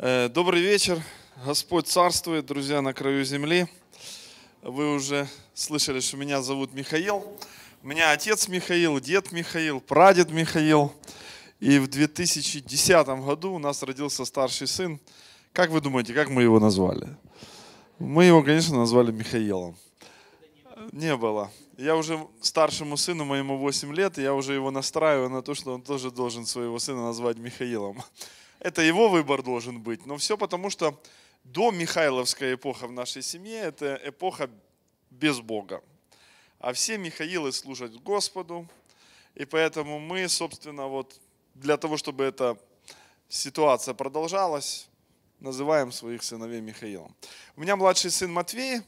Э, добрый вечер. Господь царствует, друзья, на краю земли. Вы уже слышали, что меня зовут Михаил. У меня отец Михаил, дед Михаил, прадед Михаил. И в 2010 году у нас родился старший сын. Как вы думаете, как мы его назвали? Мы его, конечно, назвали Михаилом. Не было. Я уже старшему сыну моему 8 лет, и я уже его настраиваю на то, что он тоже должен своего сына назвать Михаилом это его выбор должен быть. Но все потому, что до Михайловская эпоха в нашей семье – это эпоха без Бога. А все Михаилы служат Господу, и поэтому мы, собственно, вот для того, чтобы эта ситуация продолжалась, называем своих сыновей Михаилом. У меня младший сын Матвей,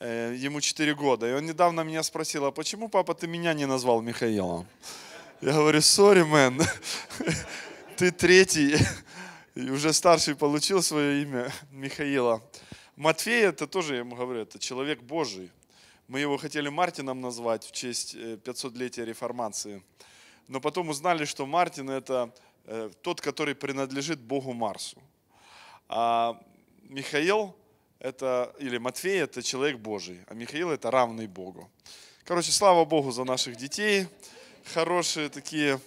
э, ему 4 года, и он недавно меня спросил, а почему, папа, ты меня не назвал Михаилом? Я говорю, сори, мэн, ты третий, и уже старший получил свое имя Михаила. Матфей, это тоже, я ему говорю, это человек Божий. Мы его хотели Мартином назвать в честь 500-летия э, реформации. Но потом узнали, что Мартин – это э, тот, который принадлежит Богу Марсу. А Михаил это, или Матфей – это человек Божий, а Михаил – это равный Богу. Короче, слава Богу за наших детей. Хорошие такие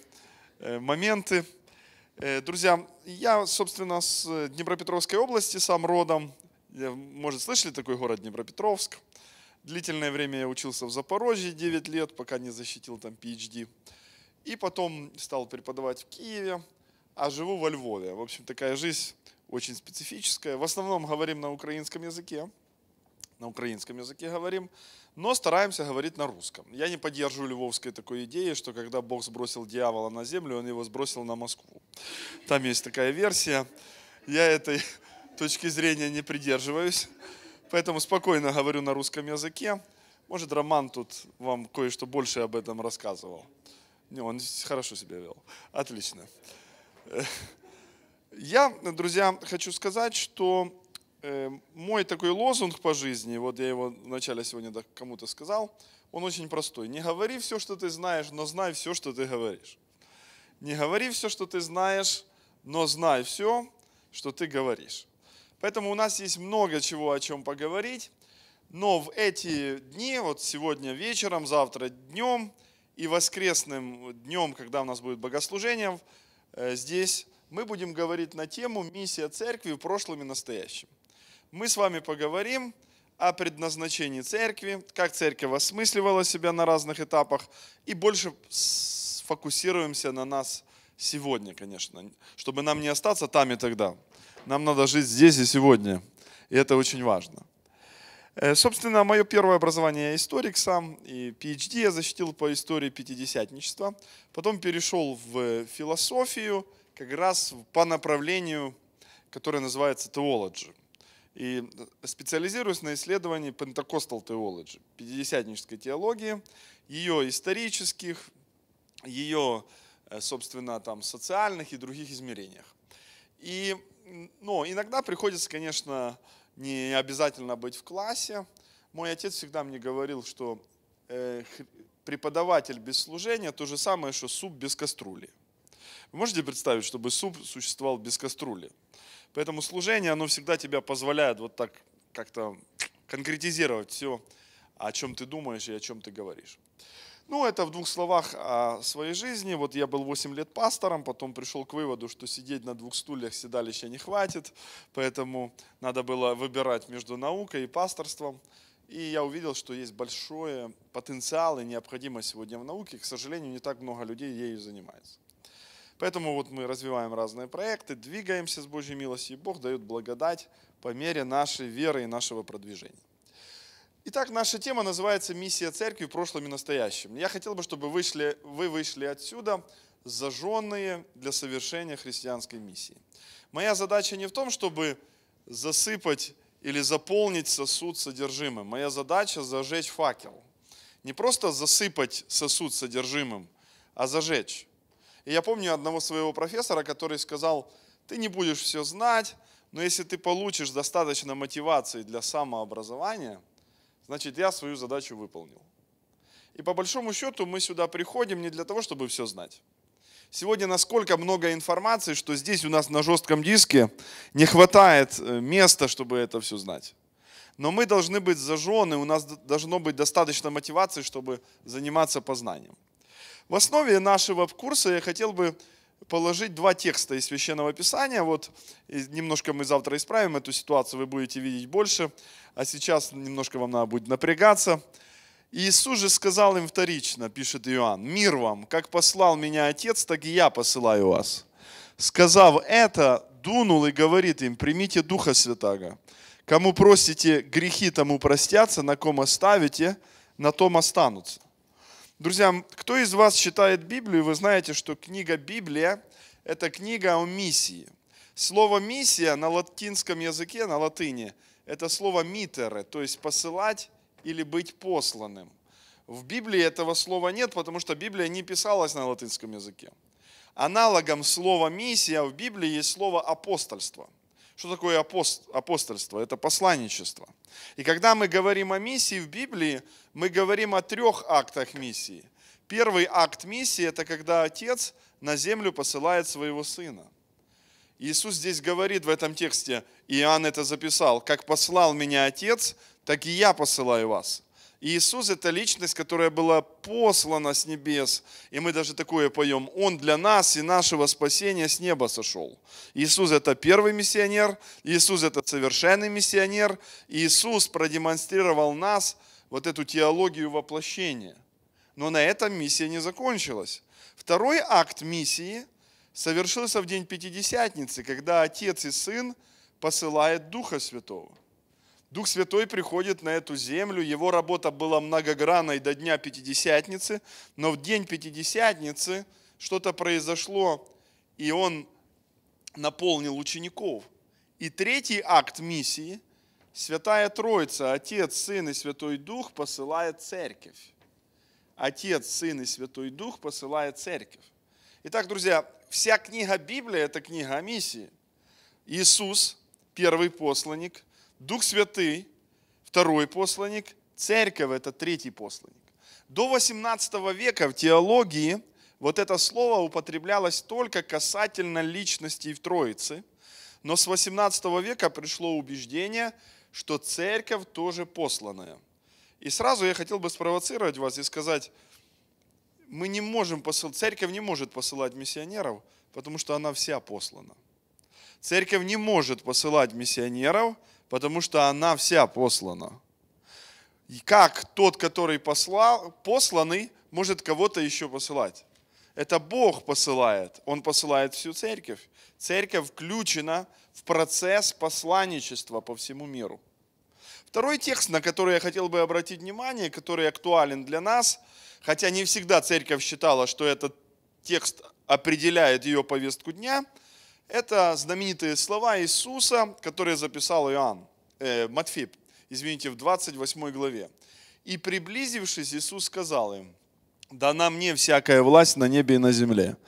э, моменты. Э, друзья, я, собственно, с э, Днепропетровской области сам родом. Может, слышали такой город Днепропетровск? Длительное время я учился в Запорожье, 9 лет, пока не защитил там PhD. И потом стал преподавать в Киеве, а живу во Львове. В общем, такая жизнь очень специфическая. В основном говорим на украинском языке. На украинском языке говорим но стараемся говорить на русском. Я не поддерживаю львовской такой идеи, что когда Бог сбросил дьявола на землю, он его сбросил на Москву. Там есть такая версия. Я этой точки зрения не придерживаюсь, поэтому спокойно говорю на русском языке. Может, Роман тут вам кое-что больше об этом рассказывал. Не, он хорошо себя вел. Отлично. Э, я, друзья, хочу сказать, что Эм, мой такой лозунг по жизни, вот я его вначале сегодня кому-то сказал, он очень простой. Не говори все, что ты знаешь, но знай все, что ты говоришь. Не говори все, что ты знаешь, но знай все, что ты говоришь. Поэтому у нас есть много чего, о чем поговорить, но в эти дни, вот сегодня вечером, завтра днем и воскресным днем, когда у нас будет богослужение, э, здесь мы будем говорить на тему «Миссия церкви в прошлом и настоящем» мы с вами поговорим о предназначении церкви, как церковь осмысливала себя на разных этапах, и больше сфокусируемся на нас сегодня, конечно, чтобы нам не остаться там и тогда. Нам надо жить здесь и сегодня, и это очень важно. Э, собственно, мое первое образование я историк сам, и PhD я защитил по истории пятидесятничества. Потом перешел в философию, как раз по направлению, которое называется теология. И специализируюсь на исследовании Pentecostal Theology, пятидесятнической теологии, ее исторических, ее, э, собственно, там, социальных и других измерениях. И ну, иногда приходится, конечно, не обязательно быть в классе. Мой отец всегда мне говорил, что э, преподаватель без служения то же самое, что суп без кастрюли. Вы можете представить, чтобы суп существовал без кастрюли? Поэтому служение, оно всегда тебя позволяет вот так как-то конкретизировать все, о чем ты думаешь и о чем ты говоришь. Ну, это в двух словах о своей жизни. Вот я был 8 лет пастором, потом пришел к выводу, что сидеть на двух стульях седалища не хватит, поэтому надо было выбирать между наукой и пасторством. И я увидел, что есть большой потенциал и необходимость сегодня в науке. К сожалению, не так много людей ею занимается. Поэтому вот мы развиваем разные проекты, двигаемся с Божьей милостью, и Бог дает благодать по мере нашей веры и нашего продвижения. Итак, наша тема называется «Миссия церкви в прошлом и настоящем». Я хотел бы, чтобы вышли, вы вышли отсюда зажженные для совершения христианской миссии. Моя задача не в том, чтобы засыпать или заполнить сосуд содержимым. Моя задача – зажечь факел. Не просто засыпать сосуд содержимым, а зажечь. И я помню одного своего профессора, который сказал, ты не будешь все знать, но если ты получишь достаточно мотивации для самообразования, значит, я свою задачу выполнил. И по большому счету мы сюда приходим не для того, чтобы все знать. Сегодня насколько много информации, что здесь у нас на жестком диске не хватает э, места, чтобы это все знать. Но мы должны быть зажжены, у нас должно быть достаточно мотивации, чтобы заниматься познанием. В основе нашего курса я хотел бы положить два текста из Священного Писания. Вот немножко мы завтра исправим эту ситуацию, вы будете видеть больше. А сейчас немножко вам надо будет напрягаться. Иисус же сказал им вторично, пишет Иоанн, «Мир вам, как послал меня Отец, так и я посылаю вас». Сказав это, дунул и говорит им, «Примите Духа Святаго. Кому просите грехи, тому простятся, на ком оставите, на том останутся». Друзья, кто из вас читает Библию, вы знаете, что книга Библия – это книга о миссии. Слово «миссия» на латинском языке, на латыни, это слово «митере», то есть «посылать» или «быть посланным». В Библии этого слова нет, потому что Библия не писалась на латинском языке. Аналогом слова «миссия» в Библии есть слово «апостольство». – что такое апост, апостольство? Это посланничество. И когда мы говорим о миссии в Библии, мы говорим о трех актах миссии. Первый акт миссии – это когда Отец на землю посылает своего Сына. Иисус здесь говорит в этом тексте, Иоанн это записал, «Как послал меня Отец, так и я посылаю вас». Иисус – это личность, которая была послана с небес. И мы даже такое поем. Он для нас и нашего спасения с неба сошел. Иисус – это первый миссионер. Иисус – это совершенный миссионер. Иисус продемонстрировал нас вот эту теологию воплощения. Но на этом миссия не закончилась. Второй акт миссии совершился в день Пятидесятницы, когда Отец и Сын посылает Духа Святого. Дух Святой приходит на эту землю. Его работа была многогранной до дня Пятидесятницы, но в день Пятидесятницы что-то произошло, и он наполнил учеников. И третий акт миссии – Святая Троица, Отец, Сын и Святой Дух посылает церковь. Отец, Сын и Святой Дух посылает церковь. Итак, друзья, вся книга Библии – это книга о миссии. Иисус, первый посланник – Дух Святый, второй посланник, церковь – это третий посланник. До 18 века в теологии вот это слово употреблялось только касательно личностей в Троице, но с 18 века пришло убеждение, что церковь тоже посланная. И сразу я хотел бы спровоцировать вас и сказать, мы не можем посылать, церковь не может посылать миссионеров, потому что она вся послана. Церковь не может посылать миссионеров – потому что она вся послана. И как тот, который послал, посланный, может кого-то еще посылать? Это Бог посылает. Он посылает всю церковь. Церковь включена в процесс посланничества по всему миру. Второй текст, на который я хотел бы обратить внимание, который актуален для нас, хотя не всегда церковь считала, что этот текст определяет ее повестку дня – это знаменитые слова Иисуса, которые записал Иоанн, э, Матфей, извините, в 28 главе. «И приблизившись, Иисус сказал им, Дана мне всякая власть на небе и на земле.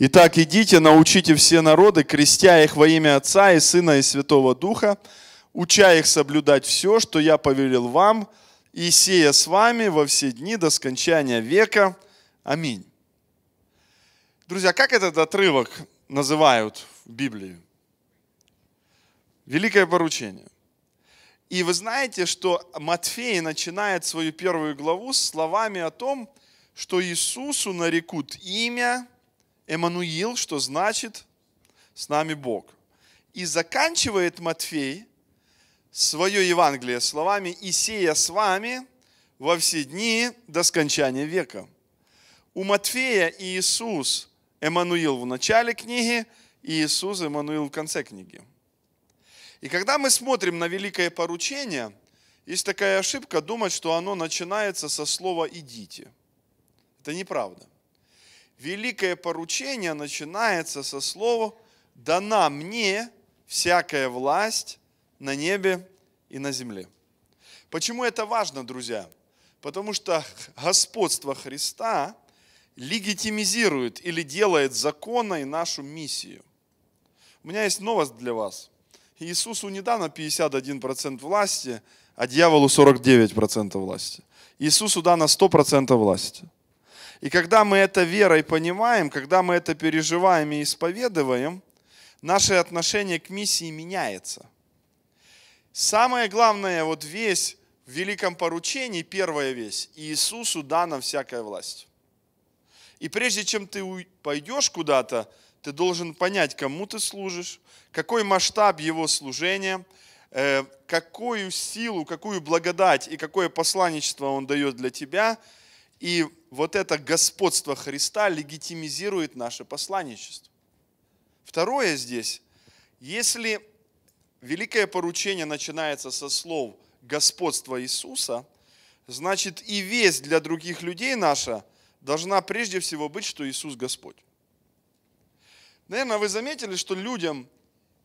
Итак, идите, научите все народы, крестя их во имя Отца и Сына и Святого Духа, уча их соблюдать все, что я повелел вам, и сея с вами во все дни до скончания века. Аминь. Друзья, как этот отрывок называют Библию. Великое поручение. И вы знаете, что Матфей начинает свою первую главу с словами о том, что Иисусу нарекут имя Эммануил, что значит «с нами Бог». И заканчивает Матфей свое Евангелие словами «Исея с вами во все дни до скончания века». У Матфея и Иисус – Эммануил в начале книги – Иисус Эммануил в конце книги. И когда мы смотрим на великое поручение, есть такая ошибка думать, что оно начинается со слова «идите». Это неправда. Великое поручение начинается со слова «дана мне всякая власть на небе и на земле». Почему это важно, друзья? Потому что господство Христа легитимизирует или делает законной нашу миссию. У меня есть новость для вас. Иисусу не дано 51% власти, а дьяволу 49% власти. Иисусу дано 100% власти. И когда мы это верой понимаем, когда мы это переживаем и исповедуем, наше отношение к миссии меняется. Самое главное, вот весь в великом поручении, первая весь, Иисусу дана всякая власть. И прежде чем ты пойдешь куда-то, ты должен понять, кому ты служишь, какой масштаб его служения, э, какую силу, какую благодать и какое посланничество он дает для тебя. И вот это господство Христа легитимизирует наше посланничество. Второе здесь, если великое поручение начинается со слов господства Иисуса», значит и весть для других людей наша должна прежде всего быть, что Иисус Господь. Наверное, вы заметили, что людям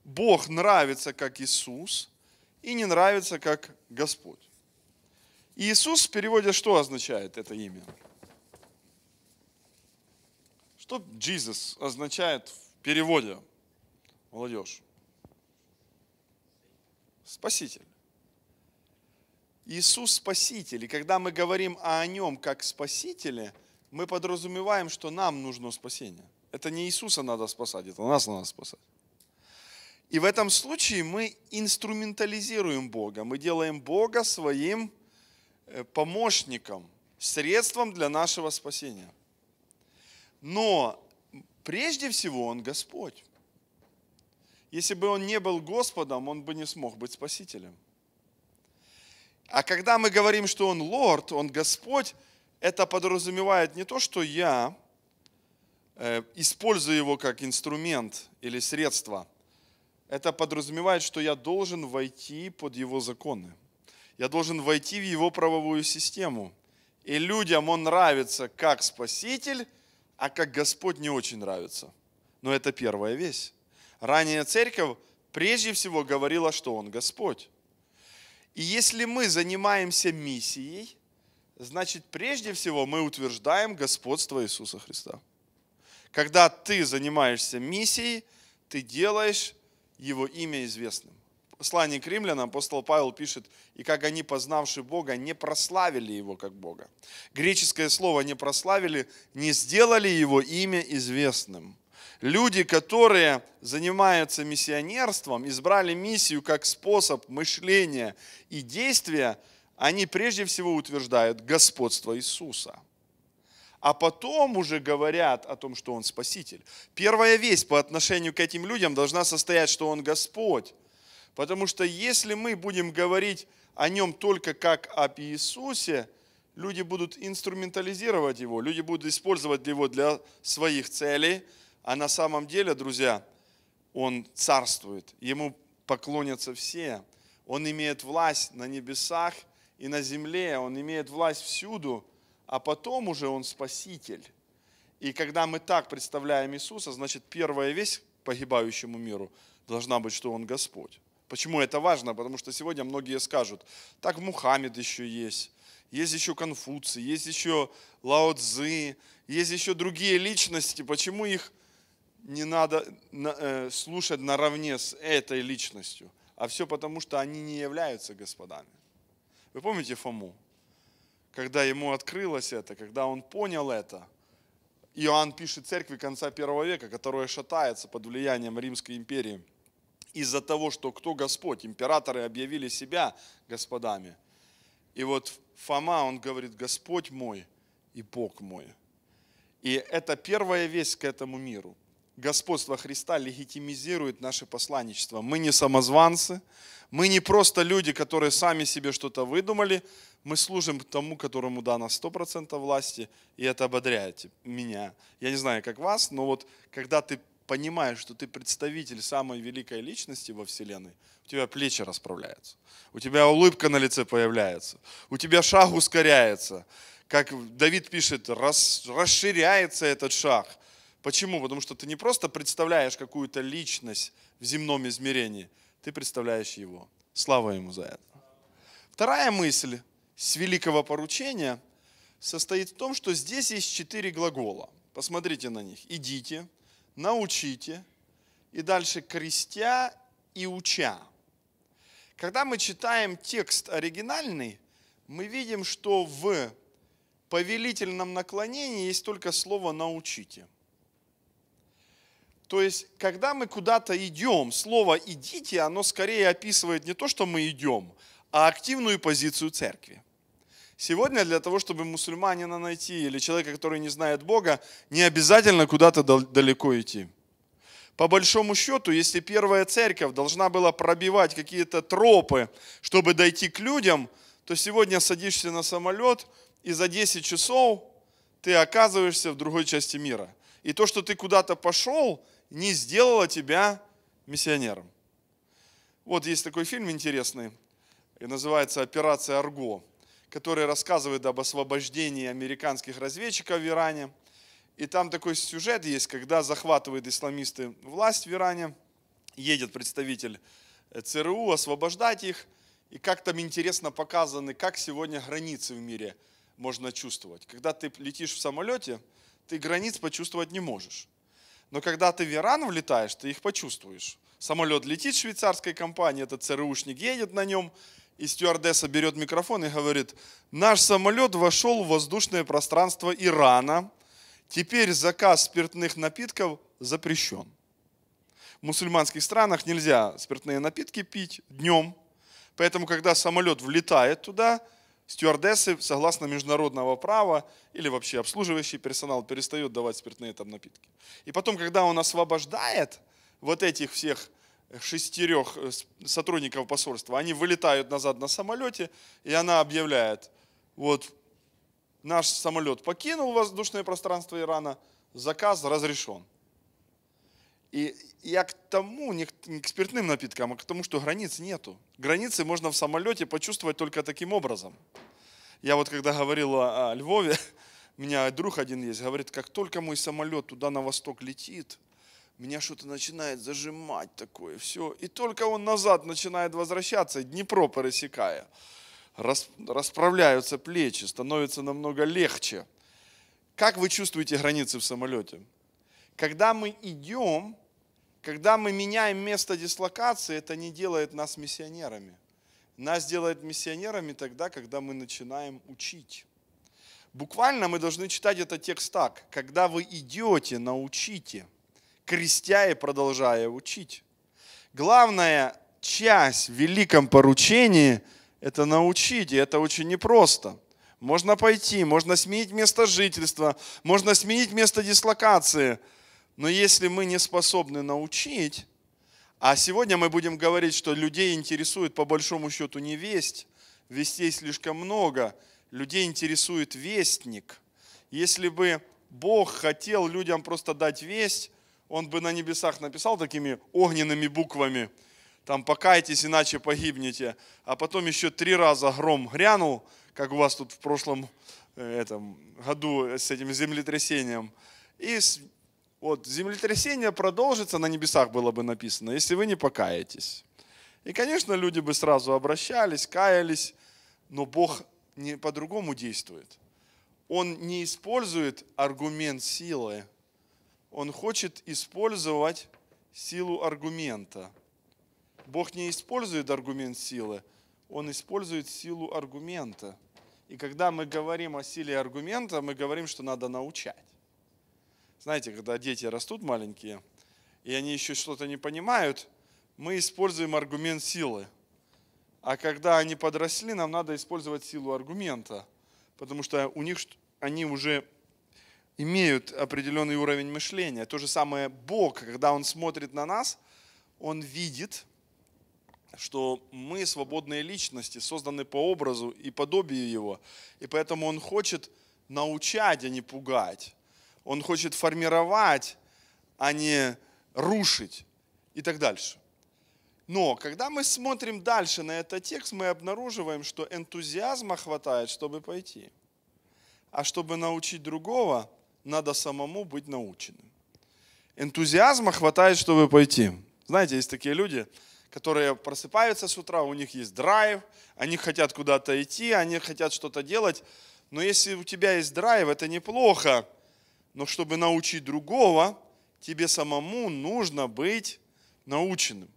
Бог нравится как Иисус и не нравится как Господь. Иисус в переводе что означает это имя? Что Jesus означает в переводе, молодежь? Спаситель. Иисус Спаситель. И когда мы говорим о Нем как Спасителе, мы подразумеваем, что нам нужно спасение. Это не Иисуса надо спасать, это нас надо спасать. И в этом случае мы инструментализируем Бога, мы делаем Бога своим э, помощником, средством для нашего спасения. Но прежде всего Он Господь. Если бы Он не был Господом, Он бы не смог быть Спасителем. А когда мы говорим, что Он Лорд, Он Господь, это подразумевает не то, что я Э, используя его как инструмент или средство, это подразумевает, что я должен войти под его законы. Я должен войти в его правовую систему. И людям он нравится как спаситель, а как Господь не очень нравится. Но это первая вещь. Ранее церковь прежде всего говорила, что он Господь. И если мы занимаемся миссией, значит прежде всего мы утверждаем господство Иисуса Христа. Когда ты занимаешься миссией, ты делаешь его имя известным. В послании к римлянам апостол Павел пишет, и как они, познавши Бога, не прославили его как Бога. Греческое слово «не прославили» не сделали его имя известным. Люди, которые занимаются миссионерством, избрали миссию как способ мышления и действия, они прежде всего утверждают господство Иисуса – а потом уже говорят о том, что Он Спаситель. Первая весть по отношению к этим людям должна состоять, что Он Господь. Потому что если мы будем говорить о Нем только как об Иисусе, люди будут инструментализировать Его, люди будут использовать Его для своих целей, а на самом деле, друзья, Он царствует, Ему поклонятся все, Он имеет власть на небесах и на земле, Он имеет власть всюду – а потом уже Он Спаситель. И когда мы так представляем Иисуса, значит, первая весть погибающему миру должна быть, что Он Господь. Почему это важно? Потому что сегодня многие скажут, так Мухаммед еще есть, есть еще Конфуций, есть еще Лао Цзы, есть еще другие личности. Почему их не надо э, слушать наравне с этой личностью? А все потому, что они не являются господами. Вы помните Фому? когда ему открылось это, когда он понял это. Иоанн пишет церкви конца первого века, которая шатается под влиянием Римской империи из-за того, что кто Господь. Императоры объявили себя господами. И вот Фома, он говорит, Господь мой и Бог мой. И это первая весть к этому миру. Господство Христа легитимизирует наше посланничество. Мы не самозванцы, мы не просто люди, которые сами себе что-то выдумали, мы служим тому, которому дано 100% власти, и это ободряет меня. Я не знаю, как вас, но вот когда ты понимаешь, что ты представитель самой великой личности во Вселенной, у тебя плечи расправляются, у тебя улыбка на лице появляется, у тебя шаг ускоряется. Как Давид пишет, расширяется этот шаг. Почему? Потому что ты не просто представляешь какую-то личность в земном измерении, ты представляешь его. Слава ему за это. Вторая мысль с великого поручения состоит в том, что здесь есть четыре глагола. Посмотрите на них. Идите, научите, и дальше крестя и уча. Когда мы читаем текст оригинальный, мы видим, что в повелительном наклонении есть только слово «научите». То есть, когда мы куда-то идем, слово «идите», оно скорее описывает не то, что мы идем – а активную позицию церкви. Сегодня для того, чтобы мусульманина найти или человека, который не знает Бога, не обязательно куда-то далеко идти. По большому счету, если первая церковь должна была пробивать какие-то тропы, чтобы дойти к людям, то сегодня садишься на самолет, и за 10 часов ты оказываешься в другой части мира. И то, что ты куда-то пошел, не сделало тебя миссионером. Вот есть такой фильм интересный и называется «Операция Арго», который рассказывает об освобождении американских разведчиков в Иране. И там такой сюжет есть, когда захватывают исламисты власть в Иране, едет представитель э, ЦРУ освобождать их, и как там интересно показаны, как сегодня границы в мире можно чувствовать. Когда ты летишь в самолете, ты границ почувствовать не можешь. Но когда ты в Иран влетаешь, ты их почувствуешь. Самолет летит швейцарской компании, этот ЦРУшник едет на нем, и стюардесса берет микрофон и говорит, наш самолет вошел в воздушное пространство Ирана, теперь заказ спиртных напитков запрещен. В мусульманских странах нельзя спиртные напитки пить днем, поэтому когда самолет влетает туда, стюардессы, согласно международного права, или вообще обслуживающий персонал перестает давать спиртные там напитки. И потом, когда он освобождает вот этих всех шестерех э, сотрудников посольства, они вылетают назад на самолете, и она объявляет, вот наш самолет покинул воздушное пространство Ирана, заказ разрешен. И я к тому, не к, не к спиртным напиткам, а к тому, что границ нету. Границы можно в самолете почувствовать только таким образом. Я вот когда говорил о, о Львове, у меня друг один есть, говорит, как только мой самолет туда на восток летит – меня что-то начинает зажимать такое, все. И только он назад начинает возвращаться, Днепро пересекая. Расправляются плечи, становится намного легче. Как вы чувствуете границы в самолете? Когда мы идем, когда мы меняем место дислокации, это не делает нас миссионерами. Нас делает миссионерами тогда, когда мы начинаем учить. Буквально мы должны читать этот текст так. Когда вы идете, научите – крестя и продолжая учить. Главная часть в великом поручении – это научить, и это очень непросто. Можно пойти, можно сменить место жительства, можно сменить место дислокации, но если мы не способны научить, а сегодня мы будем говорить, что людей интересует по большому счету не весть, вестей слишком много, людей интересует вестник. Если бы Бог хотел людям просто дать весть, он бы на небесах написал такими огненными буквами, там покайтесь, иначе погибнете. А потом еще три раза гром грянул, как у вас тут в прошлом э, этом, году с этим землетрясением. И вот землетрясение продолжится, на небесах было бы написано, если вы не покаетесь. И, конечно, люди бы сразу обращались, каялись, но Бог не по-другому действует. Он не использует аргумент силы, он хочет использовать силу аргумента. Бог не использует аргумент силы, он использует силу аргумента. И когда мы говорим о силе аргумента, мы говорим, что надо научать. Знаете, когда дети растут маленькие, и они еще что-то не понимают, мы используем аргумент силы. А когда они подросли, нам надо использовать силу аргумента, потому что у них они уже имеют определенный уровень мышления. То же самое Бог, когда Он смотрит на нас, Он видит, что мы свободные личности, созданы по образу и подобию Его. И поэтому Он хочет научать, а не пугать. Он хочет формировать, а не рушить и так дальше. Но когда мы смотрим дальше на этот текст, мы обнаруживаем, что энтузиазма хватает, чтобы пойти. А чтобы научить другого, надо самому быть наученным. Энтузиазма хватает, чтобы пойти. Знаете, есть такие люди, которые просыпаются с утра, у них есть драйв, они хотят куда-то идти, они хотят что-то делать. Но если у тебя есть драйв, это неплохо. Но чтобы научить другого, тебе самому нужно быть наученным.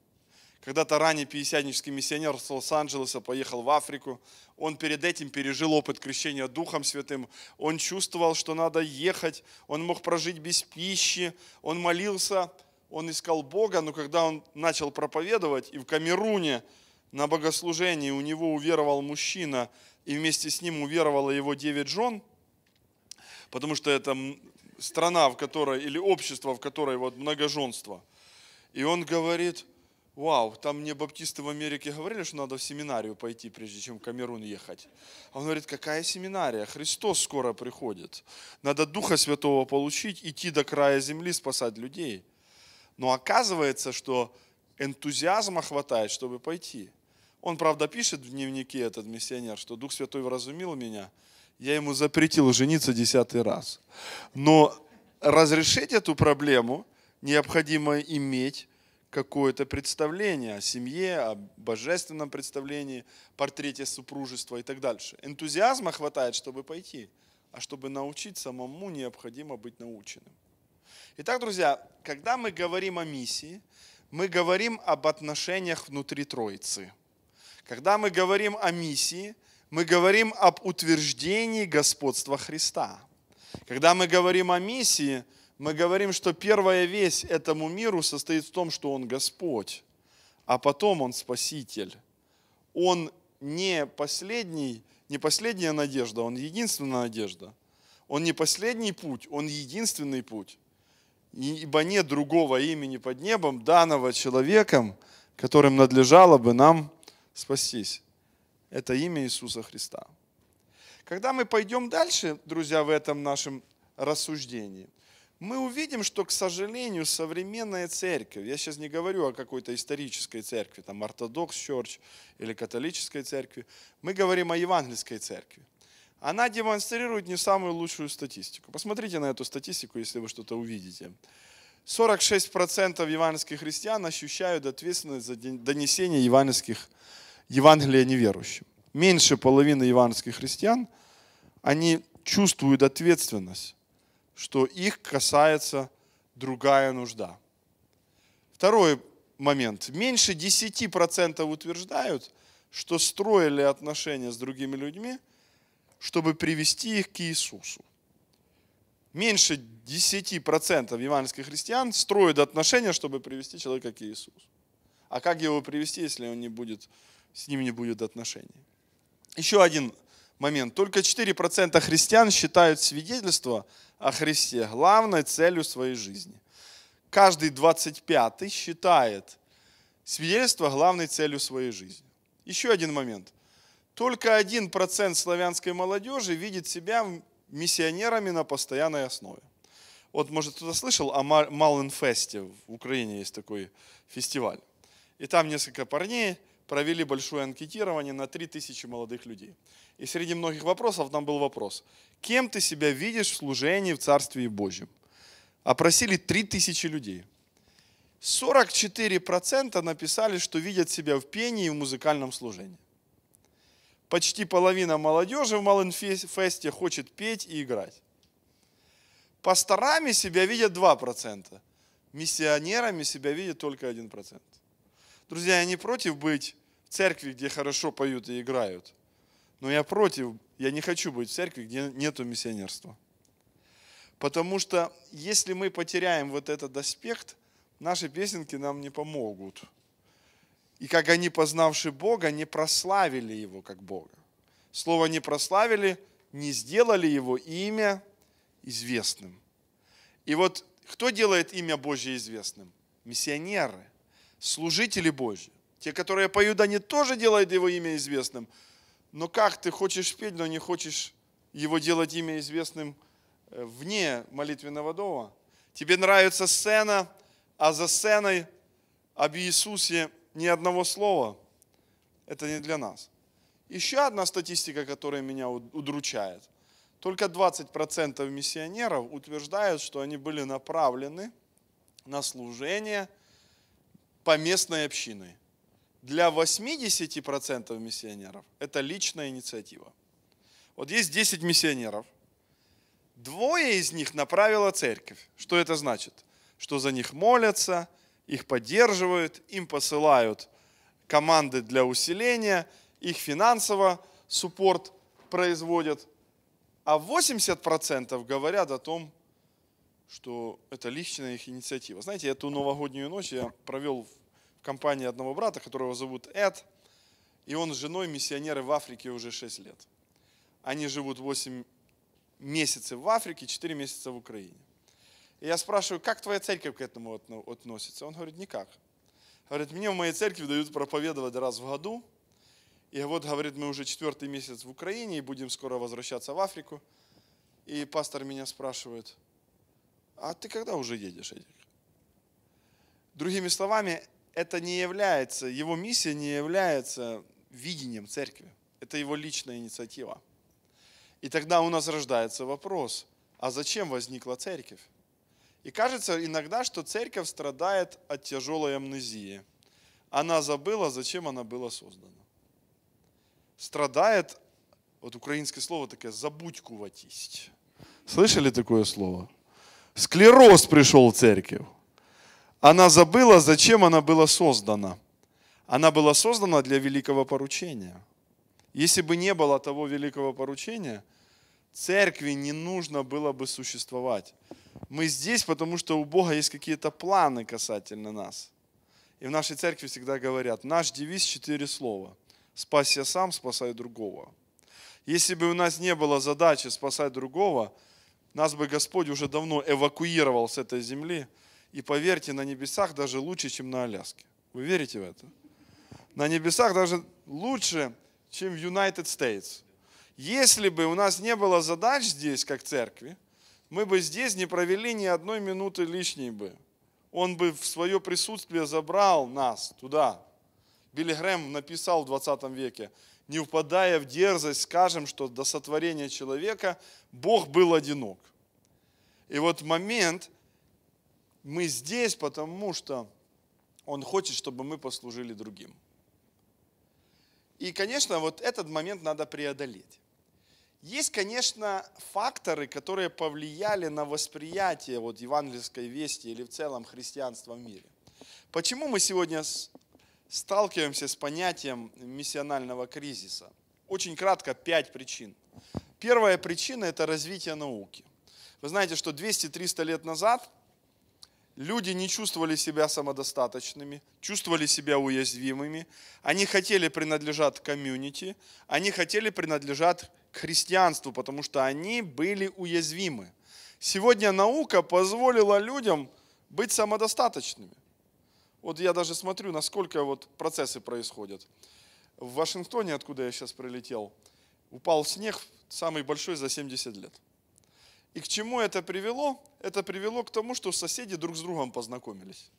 Когда-то ранее пятидесятнический миссионер с Лос-Анджелеса поехал в Африку. Он перед этим пережил опыт крещения Духом Святым. Он чувствовал, что надо ехать. Он мог прожить без пищи. Он молился, он искал Бога. Но когда он начал проповедовать, и в Камеруне на богослужении у него уверовал мужчина, и вместе с ним уверовало его девять жен, потому что это страна, в которой, или общество, в которой вот многоженство. И он говорит – вау, там мне баптисты в Америке говорили, что надо в семинарию пойти, прежде чем в Камерун ехать. А он говорит, какая семинария? Христос скоро приходит. Надо Духа Святого получить, идти до края земли, спасать людей. Но оказывается, что энтузиазма хватает, чтобы пойти. Он, правда, пишет в дневнике этот миссионер, что Дух Святой вразумил меня, я ему запретил жениться десятый раз. Но разрешить эту проблему необходимо иметь какое-то представление о семье, о божественном представлении, портрете супружества и так дальше. Энтузиазма хватает, чтобы пойти, а чтобы научить самому, необходимо быть наученным. Итак, друзья, когда мы говорим о миссии, мы говорим об отношениях внутри Троицы. Когда мы говорим о миссии, мы говорим об утверждении господства Христа. Когда мы говорим о миссии – мы говорим, что первая весть этому миру состоит в том, что Он Господь, а потом Он Спаситель. Он не последний, не последняя надежда, Он единственная надежда. Он не последний путь, Он единственный путь. Ибо нет другого имени под небом, данного человеком, которым надлежало бы нам спастись. Это имя Иисуса Христа. Когда мы пойдем дальше, друзья, в этом нашем рассуждении – мы увидим, что, к сожалению, современная церковь, я сейчас не говорю о какой-то исторической церкви, там ортодокс черч или католической церкви, мы говорим о евангельской церкви. Она демонстрирует не самую лучшую статистику. Посмотрите на эту статистику, если вы что-то увидите. 46% евангельских христиан ощущают ответственность за донесение евангельских, Евангелия неверующим. Меньше половины евангельских христиан, они чувствуют ответственность что их касается другая нужда. Второй момент. Меньше 10% утверждают, что строили отношения с другими людьми, чтобы привести их к Иисусу. Меньше 10% евангельских христиан строят отношения, чтобы привести человека к Иисусу. А как его привести, если он не будет, с ним не будет отношений? Еще один момент. Только 4% христиан считают свидетельство о Христе главной целью своей жизни. Каждый 25 считает свидетельство главной целью своей жизни. Еще один момент. Только 1% славянской молодежи видит себя миссионерами на постоянной основе. Вот, может, кто-то слышал о Малленфесте, в Украине есть такой фестиваль. И там несколько парней провели большое анкетирование на 3000 молодых людей. И среди многих вопросов там был вопрос, кем ты себя видишь в служении в Царстве Божьем? Опросили 3000 людей. 44% написали, что видят себя в пении и в музыкальном служении. Почти половина молодежи в Малинфесте хочет петь и играть. Пасторами себя видят 2%. Миссионерами себя видит только 1%. Друзья, я не против быть в церкви, где хорошо поют и играют – но я против, я не хочу быть в церкви, где нету миссионерства. Потому что если мы потеряем вот этот аспект, наши песенки нам не помогут. И как они, познавши Бога, не прославили Его как Бога. Слово «не прославили» не сделали Его имя известным. И вот кто делает имя Божье известным? Миссионеры, служители Божьи. Те, которые поют, они тоже делают Его имя известным – но как ты хочешь петь, но не хочешь его делать имя известным э, вне молитвенного дома? Тебе нравится сцена, а за сценой об Иисусе ни одного слова. Это не для нас. Еще одна статистика, которая меня удручает. Только 20% миссионеров утверждают, что они были направлены на служение поместной общины для 80% миссионеров это личная инициатива. Вот есть 10 миссионеров, двое из них направила церковь. Что это значит? Что за них молятся, их поддерживают, им посылают команды для усиления, их финансово суппорт производят. А 80% говорят о том, что это личная их инициатива. Знаете, эту новогоднюю ночь я провел компании одного брата, которого зовут Эд, и он с женой миссионеры в Африке уже 6 лет. Они живут 8 месяцев в Африке, 4 месяца в Украине. И я спрашиваю, как твоя церковь к этому относится? Он говорит, никак. Говорит, мне в моей церкви дают проповедовать раз в году. И вот, говорит, мы уже четвертый месяц в Украине и будем скоро возвращаться в Африку. И пастор меня спрашивает, а ты когда уже едешь, Эдик? Другими словами, это не является, его миссия не является видением церкви. Это его личная инициатива. И тогда у нас рождается вопрос, а зачем возникла церковь? И кажется иногда, что церковь страдает от тяжелой амнезии. Она забыла, зачем она была создана. Страдает, вот украинское слово такое, забудькуватись. Слышали такое слово? Склероз пришел в церковь она забыла, зачем она была создана. Она была создана для великого поручения. Если бы не было того великого поручения, церкви не нужно было бы существовать. Мы здесь, потому что у Бога есть какие-то планы касательно нас. И в нашей церкви всегда говорят, наш девиз четыре слова. Спас я сам, спасай другого. Если бы у нас не было задачи спасать другого, нас бы Господь уже давно эвакуировал с этой земли – и поверьте, на небесах даже лучше, чем на Аляске. Вы верите в это? На небесах даже лучше, чем в United States. Если бы у нас не было задач здесь, как церкви, мы бы здесь не провели ни одной минуты лишней бы. Он бы в свое присутствие забрал нас туда. Билли Грэм написал в 20 веке, не впадая в дерзость, скажем, что до сотворения человека Бог был одинок. И вот момент – мы здесь, потому что Он хочет, чтобы мы послужили другим. И, конечно, вот этот момент надо преодолеть. Есть, конечно, факторы, которые повлияли на восприятие вот евангельской вести или в целом христианства в мире. Почему мы сегодня сталкиваемся с понятием миссионального кризиса? Очень кратко, пять причин. Первая причина – это развитие науки. Вы знаете, что 200-300 лет назад Люди не чувствовали себя самодостаточными, чувствовали себя уязвимыми. Они хотели принадлежать комьюнити, они хотели принадлежать к христианству, потому что они были уязвимы. Сегодня наука позволила людям быть самодостаточными. Вот я даже смотрю, насколько вот процессы происходят. В Вашингтоне, откуда я сейчас прилетел, упал снег, самый большой за 70 лет. И к чему это привело? Это привело к тому, что соседи друг с другом познакомились.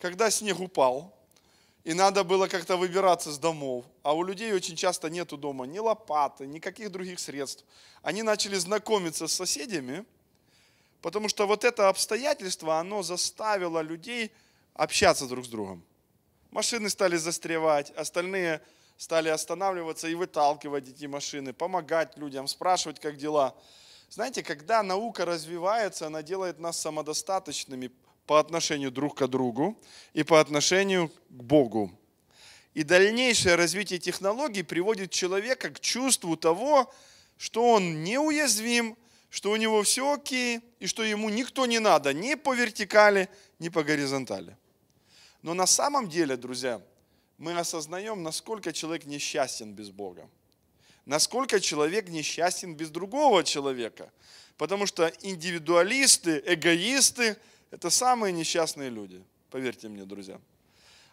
Когда снег упал, и надо было как-то выбираться с домов, а у людей очень часто нету дома ни лопаты, никаких других средств, они начали знакомиться с соседями, потому что вот это обстоятельство, оно заставило людей общаться друг с другом. Машины стали застревать, остальные стали останавливаться и выталкивать эти машины, помогать людям, спрашивать, как дела. Знаете, когда наука развивается, она делает нас самодостаточными по отношению друг к другу и по отношению к Богу. И дальнейшее развитие технологий приводит человека к чувству того, что он неуязвим, что у него все окей, и что ему никто не надо ни по вертикали, ни по горизонтали. Но на самом деле, друзья, мы осознаем, насколько человек несчастен без Бога насколько человек несчастен без другого человека. Потому что индивидуалисты, эгоисты – это самые несчастные люди, поверьте мне, друзья.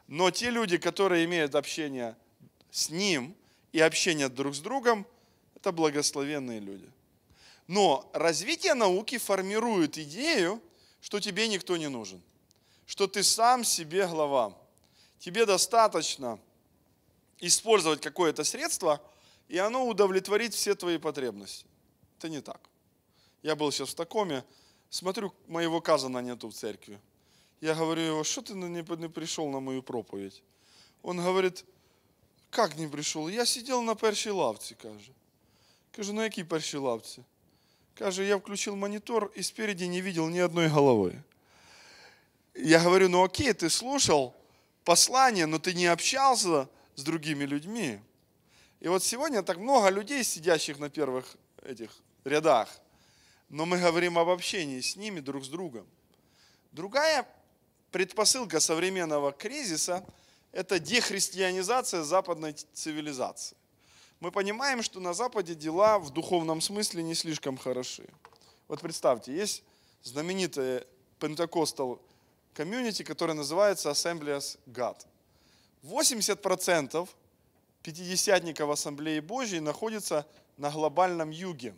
Но те люди, которые имеют общение с ним и общение друг с другом, это благословенные люди. Но развитие науки формирует идею, что тебе никто не нужен, что ты сам себе глава. Тебе достаточно использовать какое-то средство – и оно удовлетворит все твои потребности. Это не так. Я был сейчас в Такоме, смотрю, моего казана нету в церкви. Я говорю его, что ты не пришел на мою проповедь? Он говорит, как не пришел? Я сидел на першій лавці, каже. Кажу, «Ну, на какие першій лавці? Каже, я включил монитор и спереди не видел ни одной головы. Я говорю, ну окей, ты слушал послание, но ты не общался с другими людьми. И вот сегодня так много людей, сидящих на первых этих рядах, но мы говорим об общении с ними друг с другом. Другая предпосылка современного кризиса – это дехристианизация западной цивилизации. Мы понимаем, что на Западе дела в духовном смысле не слишком хороши. Вот представьте, есть знаменитая пентакостал комьюнити, которая называется Assemblies God. 80% пятидесятников Ассамблеи Божьей находится на глобальном юге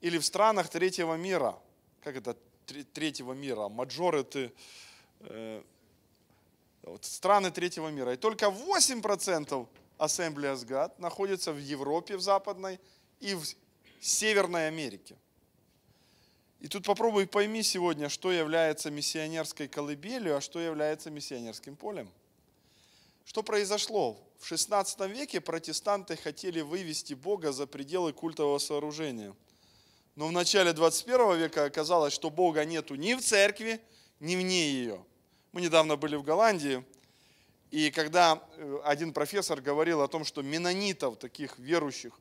или в странах третьего мира. Как это третьего мира? Majority, э, вот, страны третьего мира. И только 8% Ассамблея Асгад находится в Европе, в Западной и в Северной Америке. И тут попробуй пойми сегодня, что является миссионерской колыбелью, а что является миссионерским полем. Что произошло? В 16 веке протестанты хотели вывести Бога за пределы культового сооружения. Но в начале 21 века оказалось, что Бога нету ни в церкви, ни вне ее. Мы недавно были в Голландии, и когда э, один профессор говорил о том, что менонитов, таких верующих,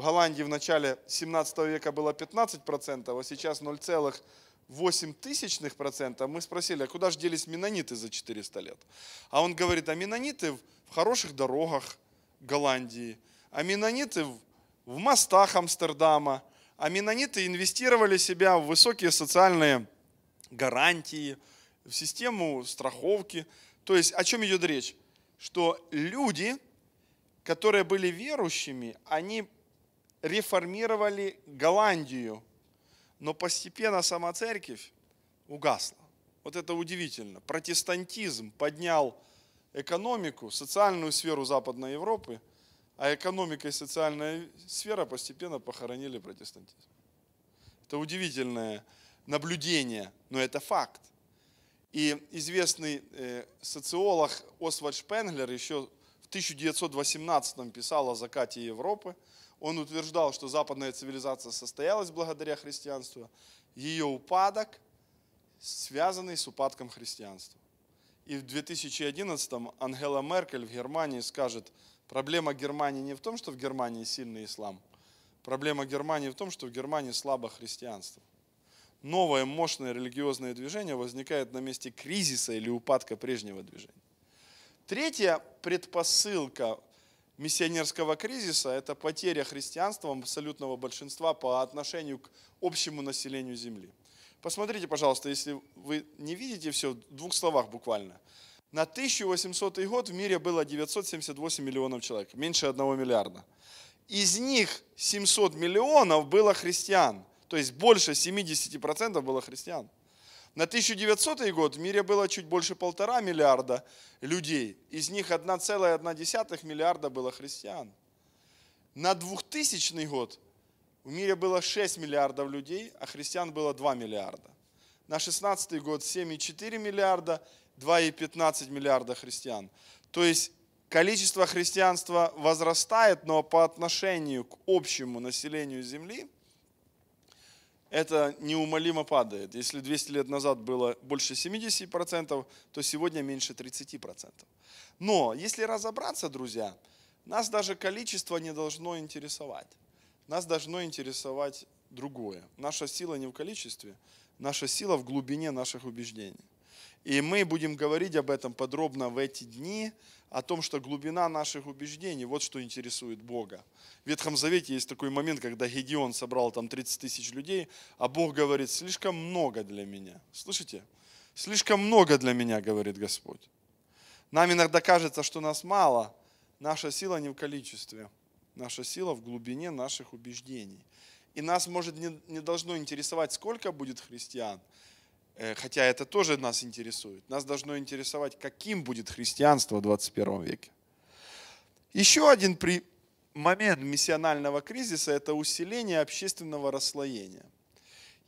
в Голландии в начале 17 века было 15%, а сейчас 0,8%. Мы спросили, а куда же делись менониты за 400 лет? А он говорит, а менониты в хороших дорогах Голландии, а менониты в мостах Амстердама, а менониты инвестировали себя в высокие социальные гарантии, в систему страховки. То есть о чем идет речь? Что люди, которые были верующими, они реформировали Голландию, но постепенно сама церковь угасла. Вот это удивительно. Протестантизм поднял экономику, социальную сферу Западной Европы, а экономика и социальная сфера постепенно похоронили протестантизм. Это удивительное наблюдение, но это факт. И известный э, социолог Освальд Шпенглер еще в 1918 писал о закате Европы – он утверждал, что западная цивилизация состоялась благодаря христианству. Ее упадок связанный с упадком христианства. И в 2011-м Ангела Меркель в Германии скажет, проблема Германии не в том, что в Германии сильный ислам, проблема Германии в том, что в Германии слабо христианство. Новое мощное религиозное движение возникает на месте кризиса или упадка прежнего движения. Третья предпосылка миссионерского кризиса – это потеря христианством абсолютного большинства по отношению к общему населению Земли. Посмотрите, пожалуйста, если вы не видите все, в двух словах буквально. На 1800 год в мире было 978 миллионов человек, меньше 1 миллиарда. Из них 700 миллионов было христиан, то есть больше 70% было христиан. На 1900 год в мире было чуть больше полтора миллиарда людей. Из них 1,1 миллиарда было христиан. На 2000 год в мире было 6 миллиардов людей, а христиан было 2 миллиарда. На 16 год 7,4 миллиарда, 2,15 миллиарда христиан. То есть количество христианства возрастает, но по отношению к общему населению Земли – это неумолимо падает. Если 200 лет назад было больше 70%, то сегодня меньше 30%. Но если разобраться, друзья, нас даже количество не должно интересовать. Нас должно интересовать другое. Наша сила не в количестве, наша сила в глубине наших убеждений. И мы будем говорить об этом подробно в эти дни, о том, что глубина наших убеждений, вот что интересует Бога. В Ветхом Завете есть такой момент, когда Гедеон собрал там 30 тысяч людей, а Бог говорит, слишком много для меня. Слышите? Слишком много для меня, говорит Господь. Нам иногда кажется, что нас мало. Наша сила не в количестве. Наша сила в глубине наших убеждений. И нас, может, не, не должно интересовать, сколько будет христиан, Э, хотя это тоже нас интересует, нас должно интересовать, каким будет христианство в 21 веке. Еще один при... момент миссионального кризиса – это усиление общественного расслоения.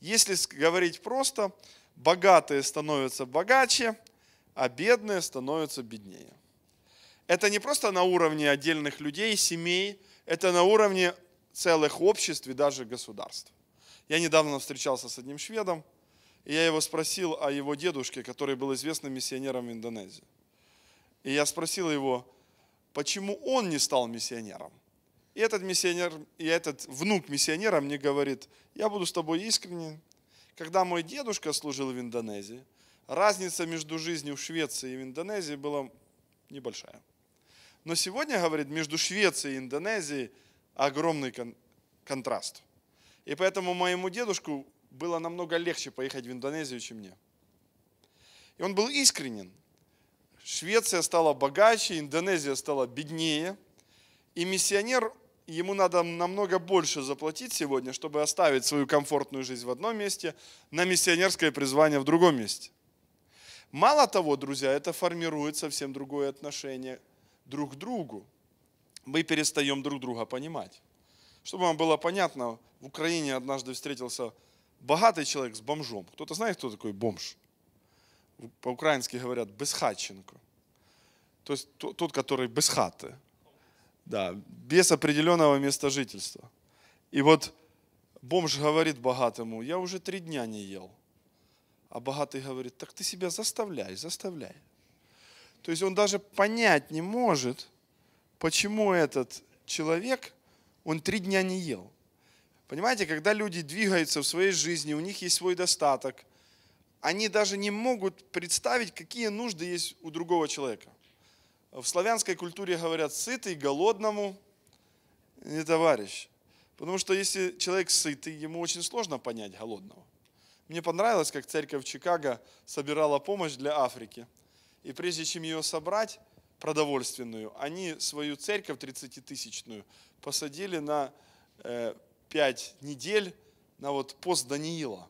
Если говорить просто, богатые становятся богаче, а бедные становятся беднее. Это не просто на уровне отдельных людей, семей, это на уровне целых обществ и даже государств. Я недавно встречался с одним шведом – и я его спросил о его дедушке, который был известным миссионером в Индонезии. И я спросил его, почему он не стал миссионером. И этот миссионер, и этот внук миссионера мне говорит, я буду с тобой искренне. Когда мой дедушка служил в Индонезии, разница между жизнью в Швеции и в Индонезии была небольшая. Но сегодня, говорит, между Швецией и Индонезией огромный кон- контраст. И поэтому моему дедушку было намного легче поехать в Индонезию, чем мне. И он был искренен. Швеция стала богаче, Индонезия стала беднее. И миссионер, ему надо намного больше заплатить сегодня, чтобы оставить свою комфортную жизнь в одном месте на миссионерское призвание в другом месте. Мало того, друзья, это формирует совсем другое отношение друг к другу. Мы перестаем друг друга понимать. Чтобы вам было понятно, в Украине однажды встретился богатый человек с бомжом. Кто-то знает, кто такой бомж? По-украински говорят «бесхатченко». То есть тот, который без хаты. Да, без определенного места жительства. И вот бомж говорит богатому, я уже три дня не ел. А богатый говорит, так ты себя заставляй, заставляй. То есть он даже понять не может, почему этот человек, он три дня не ел. Понимаете, когда люди двигаются в своей жизни, у них есть свой достаток, они даже не могут представить, какие нужды есть у другого человека. В славянской культуре говорят «сытый голодному не товарищ». Потому что если человек сытый, ему очень сложно понять голодного. Мне понравилось, как церковь Чикаго собирала помощь для Африки. И прежде чем ее собрать, продовольственную, они свою церковь 30-тысячную посадили на э, 5 недель на вот пост Даниила.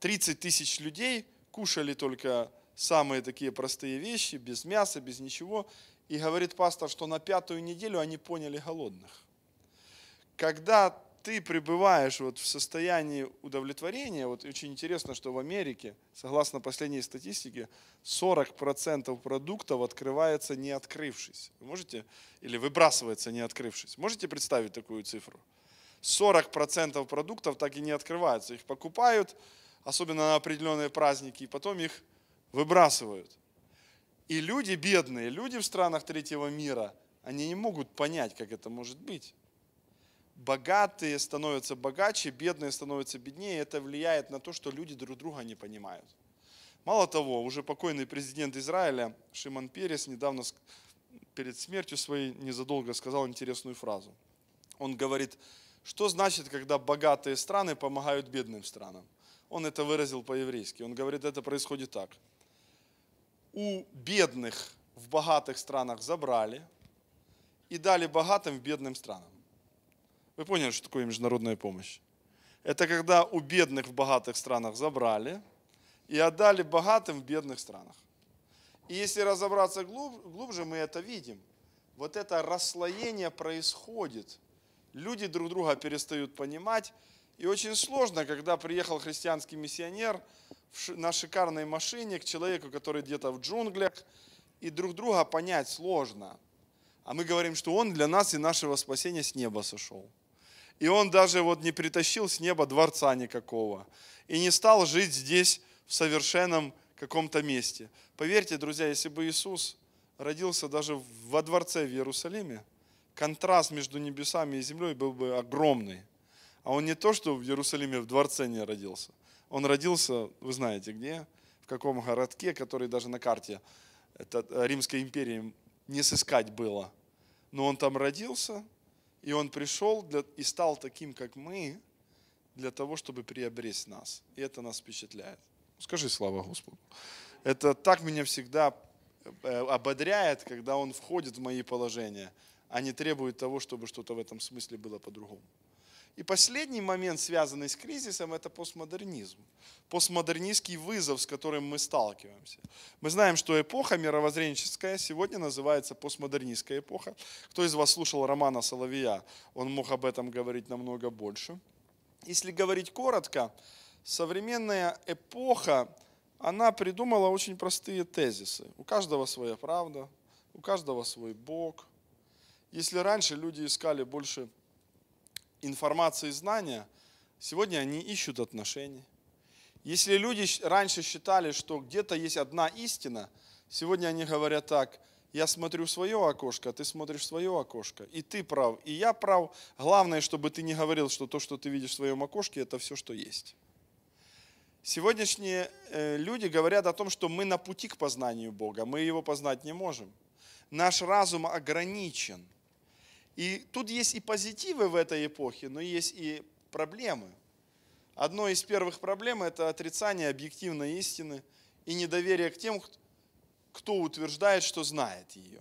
30 тысяч людей кушали только самые такие простые вещи, без мяса, без ничего. И говорит пастор, что на пятую неделю они поняли голодных. Когда ты пребываешь вот в состоянии удовлетворения, вот очень интересно, что в Америке, согласно последней статистике, 40% продуктов открывается не открывшись. Вы можете, или выбрасывается не открывшись. Можете представить такую цифру? 40% продуктов так и не открываются. Их покупают, особенно на определенные праздники, и потом их выбрасывают. И люди бедные, люди в странах третьего мира, они не могут понять, как это может быть. Богатые становятся богаче, бедные становятся беднее. Это влияет на то, что люди друг друга не понимают. Мало того, уже покойный президент Израиля Шимон Перес недавно перед смертью своей незадолго сказал интересную фразу. Он говорит, что значит, когда богатые страны помогают бедным странам? Он это выразил по-еврейски. Он говорит, это происходит так. У бедных в богатых странах забрали и дали богатым в бедным странам. Вы поняли, что такое международная помощь? Это когда у бедных в богатых странах забрали и отдали богатым в бедных странах. И если разобраться глубже, мы это видим. Вот это расслоение происходит – люди друг друга перестают понимать. И очень сложно, когда приехал христианский миссионер на шикарной машине к человеку, который где-то в джунглях, и друг друга понять сложно. А мы говорим, что он для нас и нашего спасения с неба сошел. И он даже вот не притащил с неба дворца никакого. И не стал жить здесь в совершенном каком-то месте. Поверьте, друзья, если бы Иисус родился даже во дворце в Иерусалиме, контраст между небесами и землей был бы огромный. А он не то, что в Иерусалиме в дворце не родился. Он родился, вы знаете где, в каком городке, который даже на карте это, э, Римской империи не сыскать было. Но он там родился, и он пришел для, и стал таким, как мы, для того, чтобы приобрести нас. И это нас впечатляет. Скажи слава Господу. Это так меня всегда э, ободряет, когда он входит в мои положения – а не требует того, чтобы что-то в этом смысле было по-другому. И последний момент, связанный с кризисом, это постмодернизм. Постмодернистский вызов, с которым мы сталкиваемся. Мы знаем, что эпоха мировоззренческая сегодня называется постмодернистская эпоха. Кто из вас слушал романа Соловья, он мог об этом говорить намного больше. Если говорить коротко, современная эпоха, она придумала очень простые тезисы. У каждого своя правда, у каждого свой Бог – если раньше люди искали больше информации и знания, сегодня они ищут отношений. Если люди раньше считали, что где-то есть одна истина, сегодня они говорят так, я смотрю в свое окошко, а ты смотришь в свое окошко. И ты прав, и я прав. Главное, чтобы ты не говорил, что то, что ты видишь в своем окошке, это все, что есть. Сегодняшние э, люди говорят о том, что мы на пути к познанию Бога, мы его познать не можем. Наш разум ограничен – и тут есть и позитивы в этой эпохе, но есть и проблемы. Одно из первых проблем – это отрицание объективной истины и недоверие к тем, кто утверждает, что знает ее.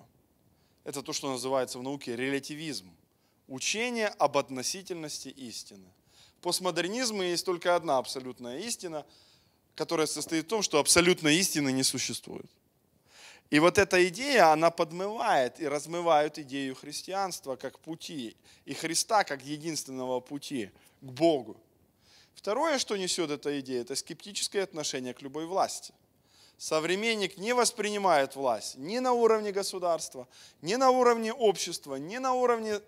Это то, что называется в науке релятивизм. Учение об относительности истины. Постмодернизму есть только одна абсолютная истина, которая состоит в том, что абсолютной истины не существует. И вот эта идея, она подмывает и размывает идею христианства как пути, и Христа как единственного пути к Богу. Второе, что несет эта идея, это скептическое отношение к любой власти. Современник не воспринимает власть ни на уровне государства, ни на уровне общества, ни на уровне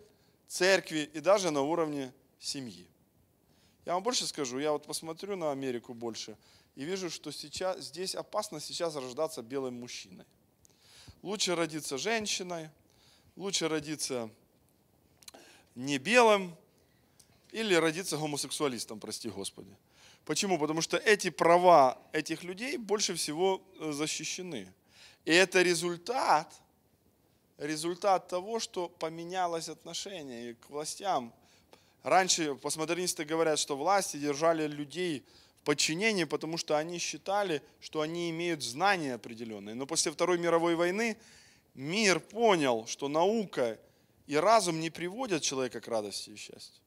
церкви и даже на уровне семьи. Я вам больше скажу, я вот посмотрю на Америку больше и вижу, что сейчас, здесь опасно сейчас рождаться белым мужчиной. Лучше родиться женщиной, лучше родиться не белым или родиться гомосексуалистом, прости Господи. Почему? Потому что эти права этих людей больше всего э, защищены. И это результат, результат того, что поменялось отношение к властям. Раньше постмодернисты говорят, что власти держали людей подчинение, потому что они считали, что они имеют знания определенные. Но после Второй мировой войны мир понял, что наука и разум не приводят человека к радости и счастью.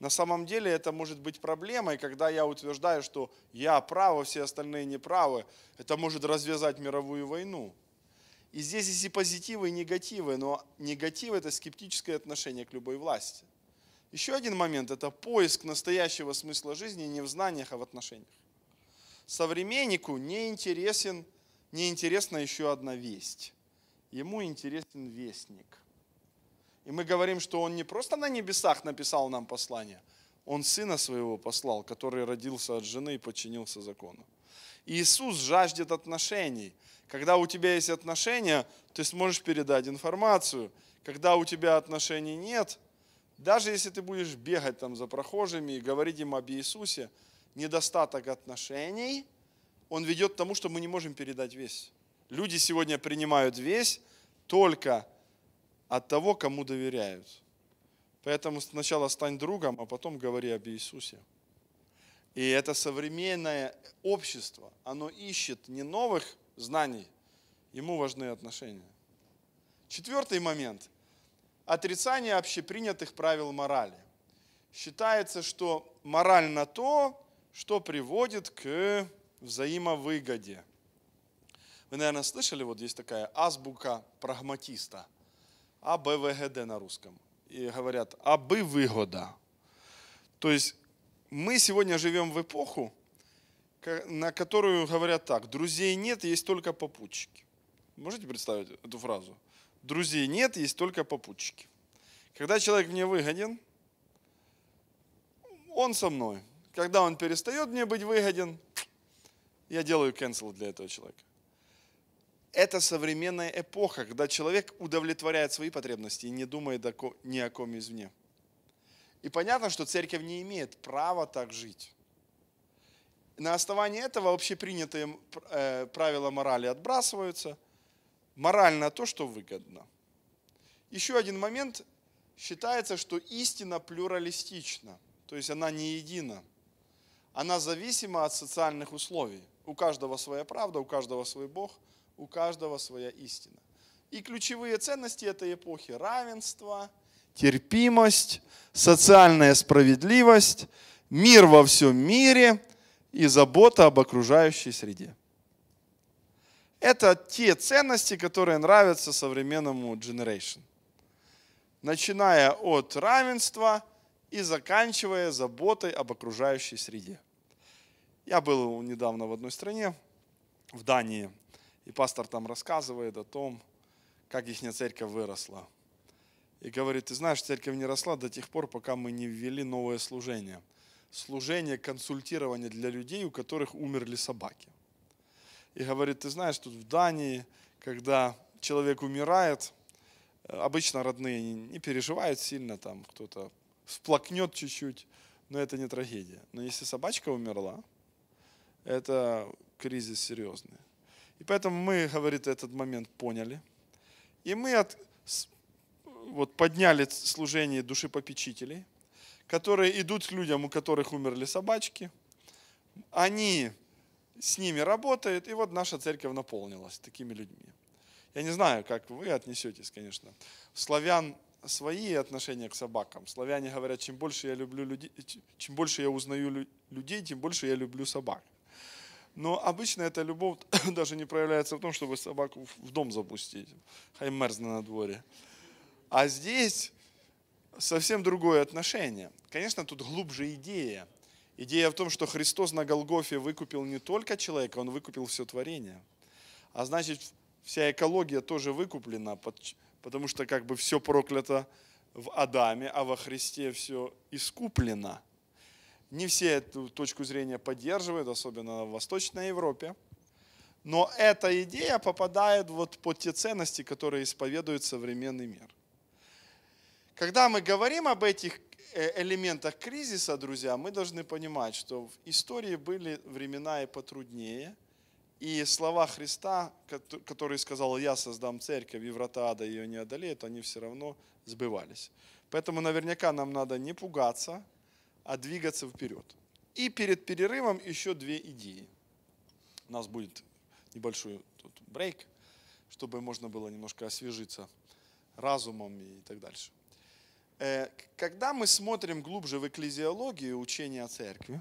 На самом деле это может быть проблемой, когда я утверждаю, что я прав, а все остальные не правы. Это может развязать мировую войну. И здесь есть и позитивы, и негативы, но негатив – это скептическое отношение к любой власти – еще один момент – это поиск настоящего смысла жизни не в знаниях, а в отношениях. Современнику не интересен, не интересна еще одна весть. Ему интересен вестник. И мы говорим, что он не просто на небесах написал нам послание, он сына своего послал, который родился от жены и подчинился закону. Иисус жаждет отношений. Когда у тебя есть отношения, ты сможешь передать информацию. Когда у тебя отношений нет – даже если ты будешь бегать там за прохожими и говорить им об Иисусе, недостаток отношений, он ведет к тому, что мы не можем передать весь. Люди сегодня принимают весь только от того, кому доверяют. Поэтому сначала стань другом, а потом говори об Иисусе. И это современное общество, оно ищет не новых знаний, ему важны отношения. Четвертый момент – Отрицание общепринятых правил морали. Считается, что мораль на то, что приводит к взаимовыгоде. Вы, наверное, слышали, вот есть такая азбука прагматиста, АБВГД на русском. И говорят, абы выгода. То есть мы сегодня живем в эпоху, на которую говорят так, друзей нет, есть только попутчики. Можете представить эту фразу? друзей нет, есть только попутчики. Когда человек мне выгоден, он со мной. Когда он перестает мне быть выгоден, я делаю cancel для этого человека. Это современная эпоха, когда человек удовлетворяет свои потребности и не думает ни о ком извне. И понятно, что церковь не имеет права так жить. На основании этого общепринятые э, правила морали отбрасываются, Морально то, что выгодно. Еще один момент. Считается, что истина плюралистична, то есть она не едина. Она зависима от социальных условий. У каждого своя правда, у каждого свой Бог, у каждого своя истина. И ключевые ценности этой эпохи – равенство, терпимость, социальная справедливость, мир во всем мире и забота об окружающей среде. Это те ценности, которые нравятся современному generation. Начиная от равенства и заканчивая заботой об окружающей среде. Я был недавно в одной стране, в Дании, и пастор там рассказывает о том, как их церковь выросла. И говорит, ты знаешь, церковь не росла до тех пор, пока мы не ввели новое служение. Служение консультирования для людей, у которых умерли собаки и говорит, ты знаешь, тут в Дании, когда человек умирает, э, обычно родные не переживают сильно, там кто-то всплакнет чуть-чуть, но это не трагедия. Но если собачка умерла, это кризис серьезный. И поэтому мы, говорит, этот момент поняли. И мы от, вот, подняли служение души попечителей, которые идут к людям, у которых умерли собачки. Они с ними работает, и вот наша церковь наполнилась такими людьми. Я не знаю, как вы отнесетесь, конечно. Славян свои отношения к собакам. Славяне говорят, чем больше я люблю людей, чем больше я узнаю людей, тем больше я люблю собак. Но обычно эта любовь даже не проявляется в том, чтобы собаку в дом запустить. Хай мерзна на дворе. А здесь совсем другое отношение. Конечно, тут глубже идея. Идея в том, что Христос на Голгофе выкупил не только человека, он выкупил все творение. А значит, вся экология тоже выкуплена, потому что как бы все проклято в Адаме, а во Христе все искуплено. Не все эту точку зрения поддерживают, особенно в Восточной Европе. Но эта идея попадает вот под те ценности, которые исповедует современный мир. Когда мы говорим об этих Э, элементах кризиса, друзья, мы должны понимать, что в истории были времена и потруднее. И слова Христа, который сказал, я создам церковь, и врата ада ее не одолеют, они все равно сбывались. Поэтому наверняка нам надо не пугаться, а двигаться вперед. И перед перерывом еще две идеи. У нас будет небольшой тут брейк, чтобы можно было немножко освежиться разумом и так дальше. Э, когда мы смотрим глубже в экклезиологию учения о церкви,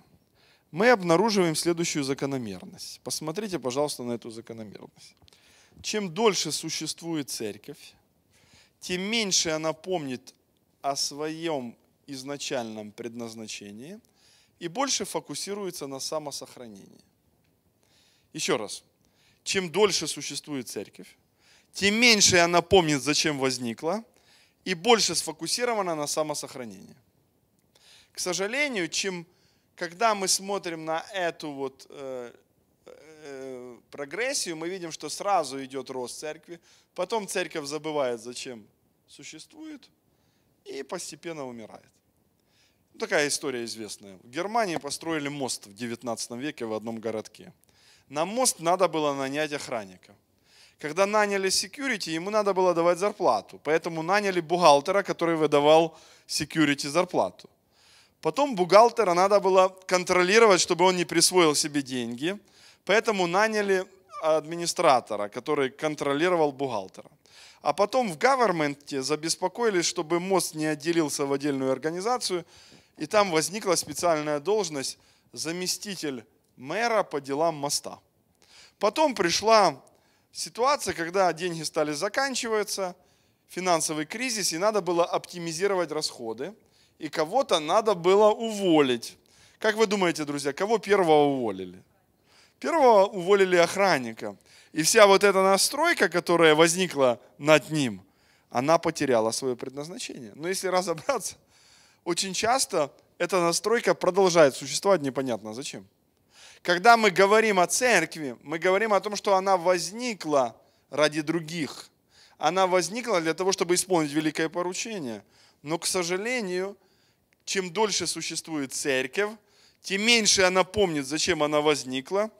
мы обнаруживаем следующую закономерность. Посмотрите, пожалуйста, на эту закономерность. Чем дольше существует церковь, тем меньше она помнит о своем изначальном предназначении и больше фокусируется на самосохранении. Еще раз, чем дольше существует церковь, тем меньше она помнит, зачем возникла – и больше сфокусировано на самосохранении. К сожалению, чем когда мы смотрим на эту вот э, э, прогрессию, мы видим, что сразу идет рост церкви, потом церковь забывает, зачем существует, и постепенно умирает. такая история известная. В Германии построили мост в 19 веке в одном городке. На мост надо было нанять охранника – когда наняли security, ему надо было давать зарплату. Поэтому наняли бухгалтера, который выдавал security зарплату. Потом бухгалтера надо было контролировать, чтобы он не присвоил себе деньги. Поэтому наняли администратора, который контролировал бухгалтера. А потом в government забеспокоились, чтобы мост не отделился в отдельную организацию, и там возникла специальная должность заместитель мэра по делам моста. Потом пришла ситуация, когда деньги стали заканчиваться, финансовый кризис, и надо было оптимизировать расходы, и кого-то надо было уволить. Как вы думаете, друзья, кого первого уволили? Первого уволили охранника. И вся вот эта настройка, которая возникла над ним, она потеряла свое предназначение. Но если разобраться, очень часто эта настройка продолжает существовать непонятно зачем. Когда мы говорим о церкви, мы говорим о том, что она возникла ради других. Она возникла для того, чтобы исполнить великое поручение. Но, к сожалению, чем дольше существует церковь, тем меньше она помнит, зачем она возникла,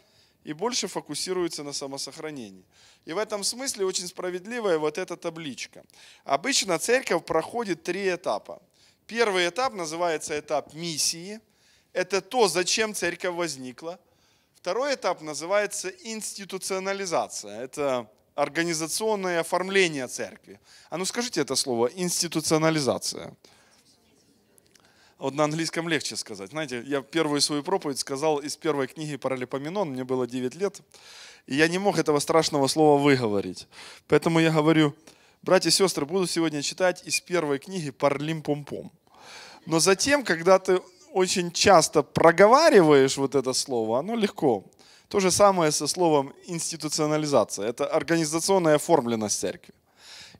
и больше фокусируется на самосохранении. И в этом смысле очень справедливая вот эта табличка. Обычно церковь проходит три этапа. Первый этап называется этап миссии. Это то, зачем церковь возникла – Второй этап называется институционализация. Это организационное оформление церкви. А ну скажите это слово институционализация. Вот на английском легче сказать. Знаете, я первую свою проповедь сказал из первой книги Паралипоменон, мне было 9 лет, и я не мог этого страшного слова выговорить. Поэтому я говорю, братья и сестры, буду сегодня читать из первой книги парлим Но затем, когда ты очень часто проговариваешь вот это слово, оно легко. То же самое со словом институционализация. Это организационная оформленность церкви.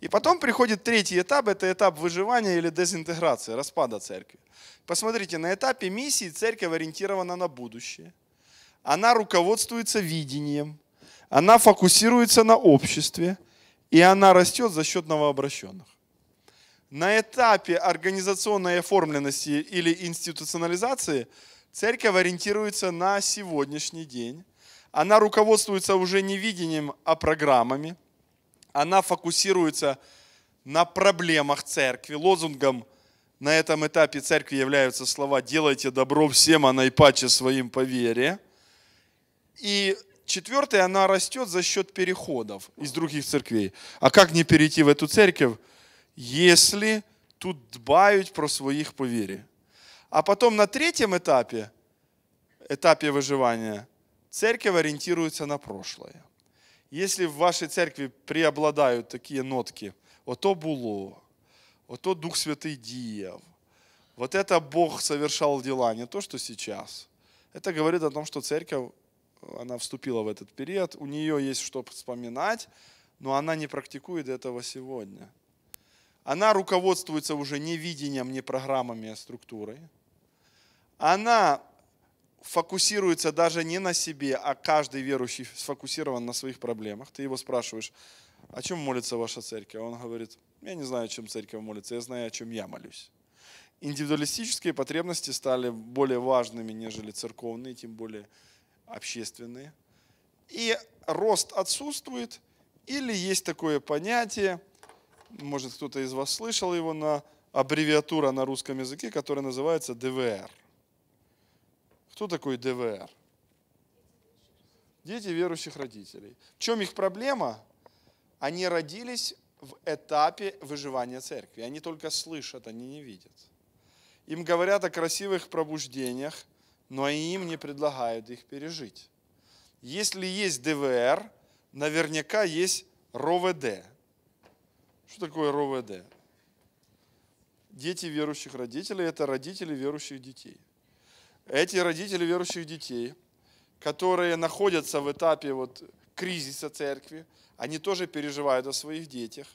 И потом приходит третий этап, это этап выживания или дезинтеграции, распада церкви. Посмотрите, на этапе миссии церковь ориентирована на будущее. Она руководствуется видением, она фокусируется на обществе, и она растет за счет новообращенных. На этапе организационной оформленности или институционализации церковь ориентируется на сегодняшний день. Она руководствуется уже не видением, а программами. Она фокусируется на проблемах церкви. Лозунгом на этом этапе церкви являются слова «делайте добро всем, а наипаче своим по вере». И четвертое, она растет за счет переходов из других церквей. А как не перейти в эту церковь, если тут дбають про своїх по вірі. А потом на третьем этапе, этапе выживания, церковь ориентируется на прошлое. Если в вашей церкви преобладают такие нотки, вот ото було, вот ото Дух Святый діяв, вот это Бог совершал дела, не то, что сейчас. Это говорит о том, что церковь, она вступила в этот период, у нее есть что вспоминать, но она не практикует этого сегодня. Она руководствуется уже не видением, не программами, а структурой. Она фокусируется даже не на себе, а каждый верующий сфокусирован на своих проблемах. Ты его спрашиваешь, о «А чем молится ваша церковь? Он говорит, я не знаю, о чем церковь молится, я знаю, о чем я молюсь. Индивидуалистические потребности стали более важными, нежели церковные, тем более общественные. И рост отсутствует, или есть такое понятие – может кто-то из вас слышал его, на аббревиатура на русском языке, которая называется ДВР. Кто такой ДВР? Дети верующих родителей. В чем их проблема? Они родились в этапе выживания церкви. Они только слышат, они не видят. Им говорят о красивых пробуждениях, но им не предлагают их пережить. Если есть ДВР, наверняка есть РОВД, что такое РОВД? Дети верующих родителей – это родители верующих детей. Эти родители верующих детей, которые находятся в этапе вот кризиса церкви, они тоже переживают о своих детях,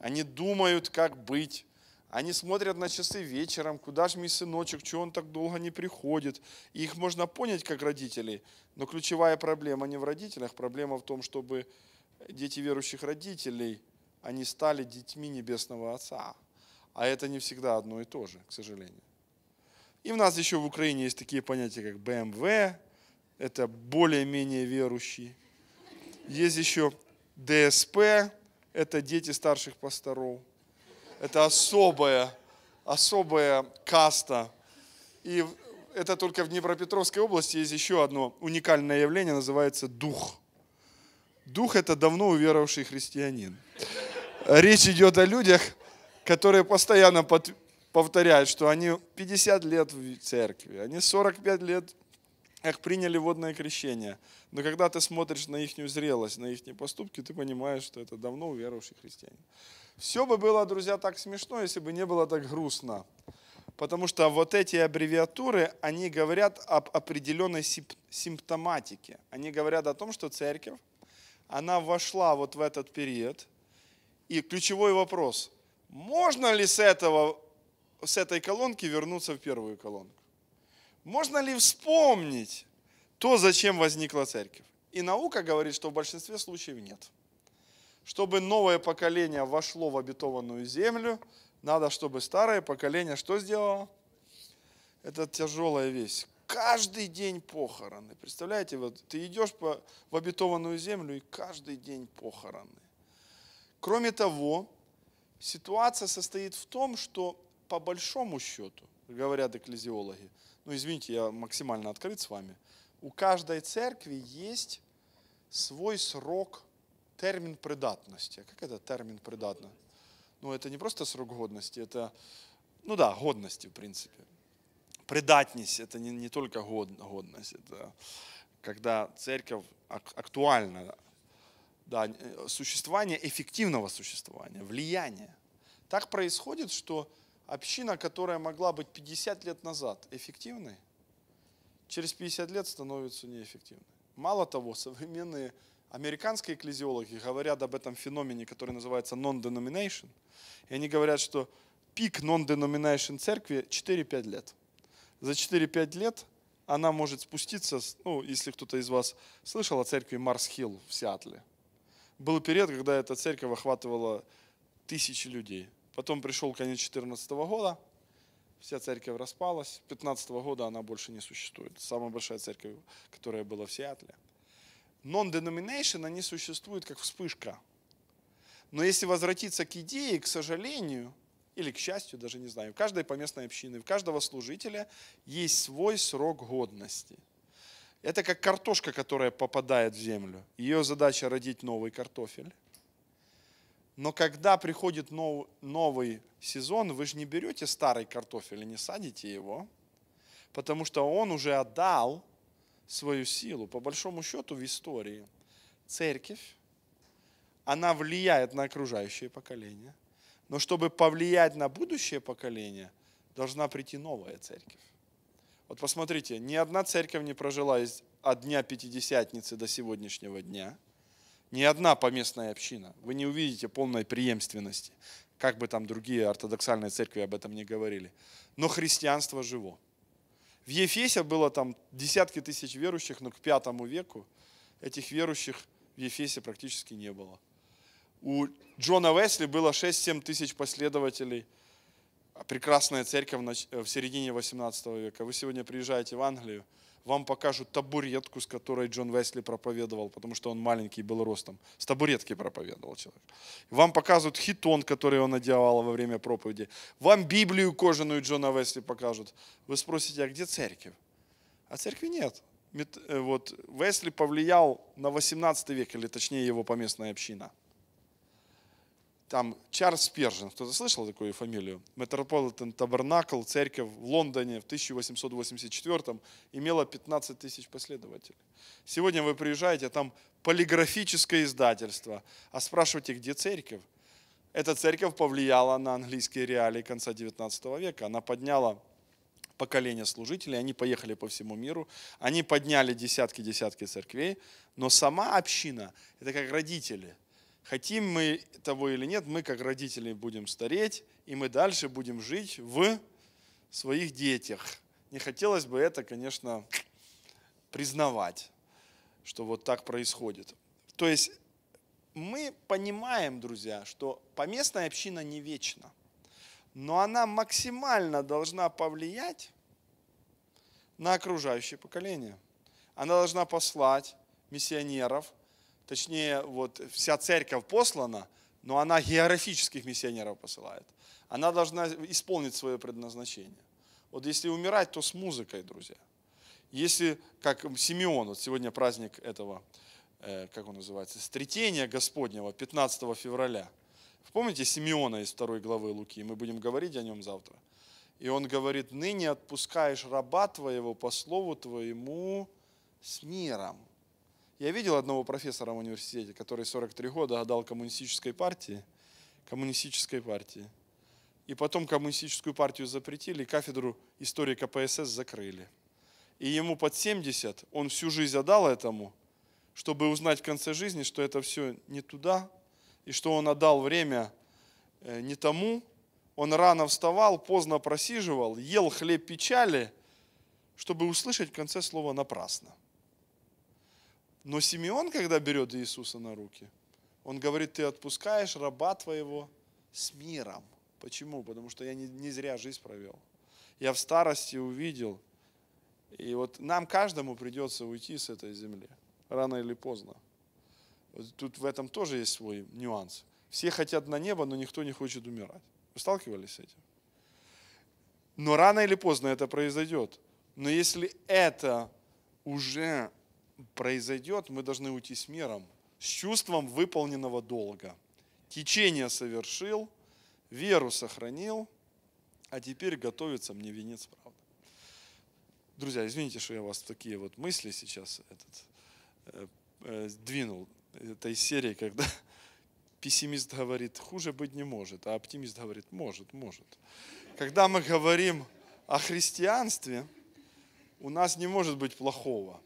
они думают, как быть, они смотрят на часы вечером, куда же мой сыночек, чего он так долго не приходит. И их можно понять как родителей, но ключевая проблема не в родителях, проблема в том, чтобы дети верующих родителей – они стали детьми Небесного Отца. А это не всегда одно и то же, к сожалению. И у нас еще в Украине есть такие понятия, как БМВ, это более-менее верующие. Есть еще ДСП, это дети старших пасторов. Это особая, особая каста. И это только в Днепропетровской области есть еще одно уникальное явление, называется дух. Дух – это давно уверовавший христианин речь идет о людях, которые постоянно под, повторяют, что они 50 лет в церкви, они 45 лет как приняли водное крещение. Но когда ты смотришь на их зрелость, на их поступки, ты понимаешь, что это давно уверовавшие христиане. Все бы было, друзья, так смешно, если бы не было так грустно. Потому что вот эти аббревиатуры, они говорят об определенной симптоматике. Они говорят о том, что церковь, она вошла вот в этот период – и ключевой вопрос, можно ли с, этого, с этой колонки вернуться в первую колонку? Можно ли вспомнить то, зачем возникла церковь? И наука говорит, что в большинстве случаев нет. Чтобы новое поколение вошло в обетованную землю, надо, чтобы старое поколение что сделало? Это тяжелая вещь. Каждый день похороны. Представляете, вот ты идешь по, в обетованную землю и каждый день похороны. Кроме того, ситуация состоит в том, что по большому счету, говорят экклезиологи, ну извините, я максимально открыт с вами, у каждой церкви есть свой срок, термин придатности. А как это термин придатности? Ну, это не просто срок годности, это, ну да, годности, в принципе. Придатность – это не, не только год, годность, это когда церковь актуальна, да, э, существование эффективного существования, влияния. Так происходит, что община, которая могла быть 50 лет назад эффективной, через 50 лет становится неэффективной. Мало того, современные американские экклезиологи говорят об этом феномене, который называется non-denomination, и они говорят, что пик non-denomination церкви 4-5 лет. За 4-5 лет она может спуститься, ну, если кто-то из вас слышал о церкви Марс Хилл в Сиатле – был период, когда эта церковь охватывала тысячи людей. Потом пришел конец 2014 года, вся церковь распалась. 2015 года она больше не существует. Самая большая церковь, которая была в Сиатле. Non-denomination, они существуют как вспышка. Но если возвратиться к идее, к сожалению, или к счастью, даже не знаю, в каждой поместной общине, в каждого служителя есть свой срок годности – это как картошка, которая попадает в землю. Ее задача родить новый картофель. Но когда приходит новый сезон, вы же не берете старый картофель и не садите его, потому что он уже отдал свою силу. По большому счету в истории церковь, она влияет на окружающее поколение. Но чтобы повлиять на будущее поколение, должна прийти новая церковь. Вот посмотрите, ни одна церковь не прожила из от дня Пятидесятницы до сегодняшнего дня. Ни одна поместная община. Вы не увидите полной преемственности, как бы там другие ортодоксальные церкви об этом не говорили. Но христианство живо. В Ефесе было там десятки тысяч верующих, но к пятому веку этих верующих в Ефесе практически не было. У Джона Весли было 6-7 тысяч последователей прекрасная церковь э, в середине 18 века. Вы сегодня приезжаете в Англию, вам покажут табуретку, с которой Джон Весли проповедовал, потому что он маленький был ростом. С табуретки проповедовал человек. Вам показывают хитон, который он одевал во время проповеди. Вам Библию кожаную Джона Весли покажут. Вы спросите, а где церковь? А церкви нет. Э, вот Весли повлиял на 18 век, или точнее его поместная община – там Чарльз Спержин, кто-то слышал такую фамилию? Метрополитен Табернакл, церковь в Лондоне в 1884 имела 15 тысяч последователей. Сегодня вы приезжаете, там полиграфическое издательство, а спрашиваете, где церковь? Эта церковь повлияла на английские реалии конца 19 века. Она подняла поколение служителей, они поехали по всему миру, они подняли десятки-десятки церквей, но сама община – это как родители – Хотим мы того или нет, мы как родители будем стареть, и мы дальше будем жить в своих детях. Не хотелось бы это, конечно, признавать, что вот так происходит. То есть мы понимаем, друзья, что поместная община не вечна, но она максимально должна повлиять на окружающее поколение. Она должна послать миссионеров, точнее, вот вся церковь послана, но она географических миссионеров посылает. Она должна исполнить свое предназначение. Вот если умирать, то с музыкой, друзья. Если, как Симеон, вот сегодня праздник этого, э, как он называется, Стретения Господнего, 15 февраля. Помните Симеона из второй главы Луки? Мы будем говорить о нем завтра. И он говорит, ныне отпускаешь раба твоего по слову твоему с миром. Я видел одного профессора в университете, который 43 года отдал коммунистической партии, коммунистической партии. И потом коммунистическую партию запретили, кафедру истории КПСС закрыли. И ему под 70, он всю жизнь отдал этому, чтобы узнать в конце жизни, что это все не туда, и что он отдал время э, не тому. Он рано вставал, поздно просиживал, ел хлеб печали, чтобы услышать в конце слова «напрасно». Но Симеон, когда берет Иисуса на руки, он говорит, ты отпускаешь раба твоего с миром. Почему? Потому что я не, не зря жизнь провел. Я в старости увидел. И вот нам каждому придется уйти с этой земли, рано или поздно. Тут в этом тоже есть свой нюанс. Все хотят на небо, но никто не хочет умирать. Вы сталкивались с этим? Но рано или поздно это произойдет. Но если это уже произойдет, мы должны уйти с миром, с чувством выполненного долга. Течение совершил, веру сохранил, а теперь готовится мне венец правды. Друзья, извините, что я вас в такие вот мысли сейчас этот, э, э, двинул этой серии, когда пессимист говорит, хуже быть не может, а оптимист говорит, может, может. Когда мы говорим о христианстве, у нас не может быть плохого –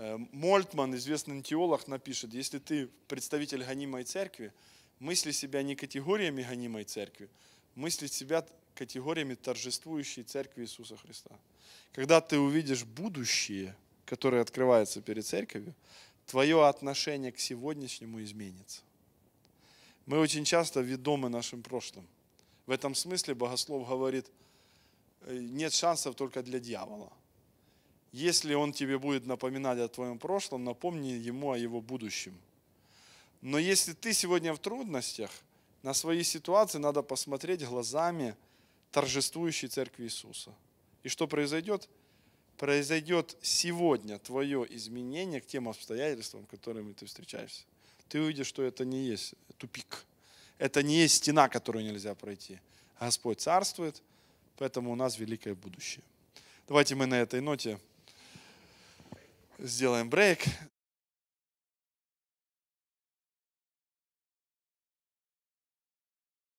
Э, Мольтман, известный теолог, напишет, если ты представитель гонимой церкви, мысли себя не категориями гонимой церкви, мысли себя категориями торжествующей церкви Иисуса Христа. Когда ты увидишь будущее, которое открывается перед церковью, твое отношение к сегодняшнему изменится. Мы очень часто ведомы нашим прошлым. В этом смысле богослов говорит, «Э, нет шансов только для дьявола – если он тебе будет напоминать о твоем прошлом, напомни ему о его будущем. Но если ты сегодня в трудностях, на свои ситуации надо посмотреть глазами торжествующей церкви Иисуса. И что произойдет? Произойдет сегодня твое изменение к тем обстоятельствам, с которыми ты встречаешься. Ты увидишь, что это не есть тупик. Это не есть стена, которую нельзя пройти. Господь царствует, поэтому у нас великое будущее. Давайте мы на этой ноте сделаем брейк,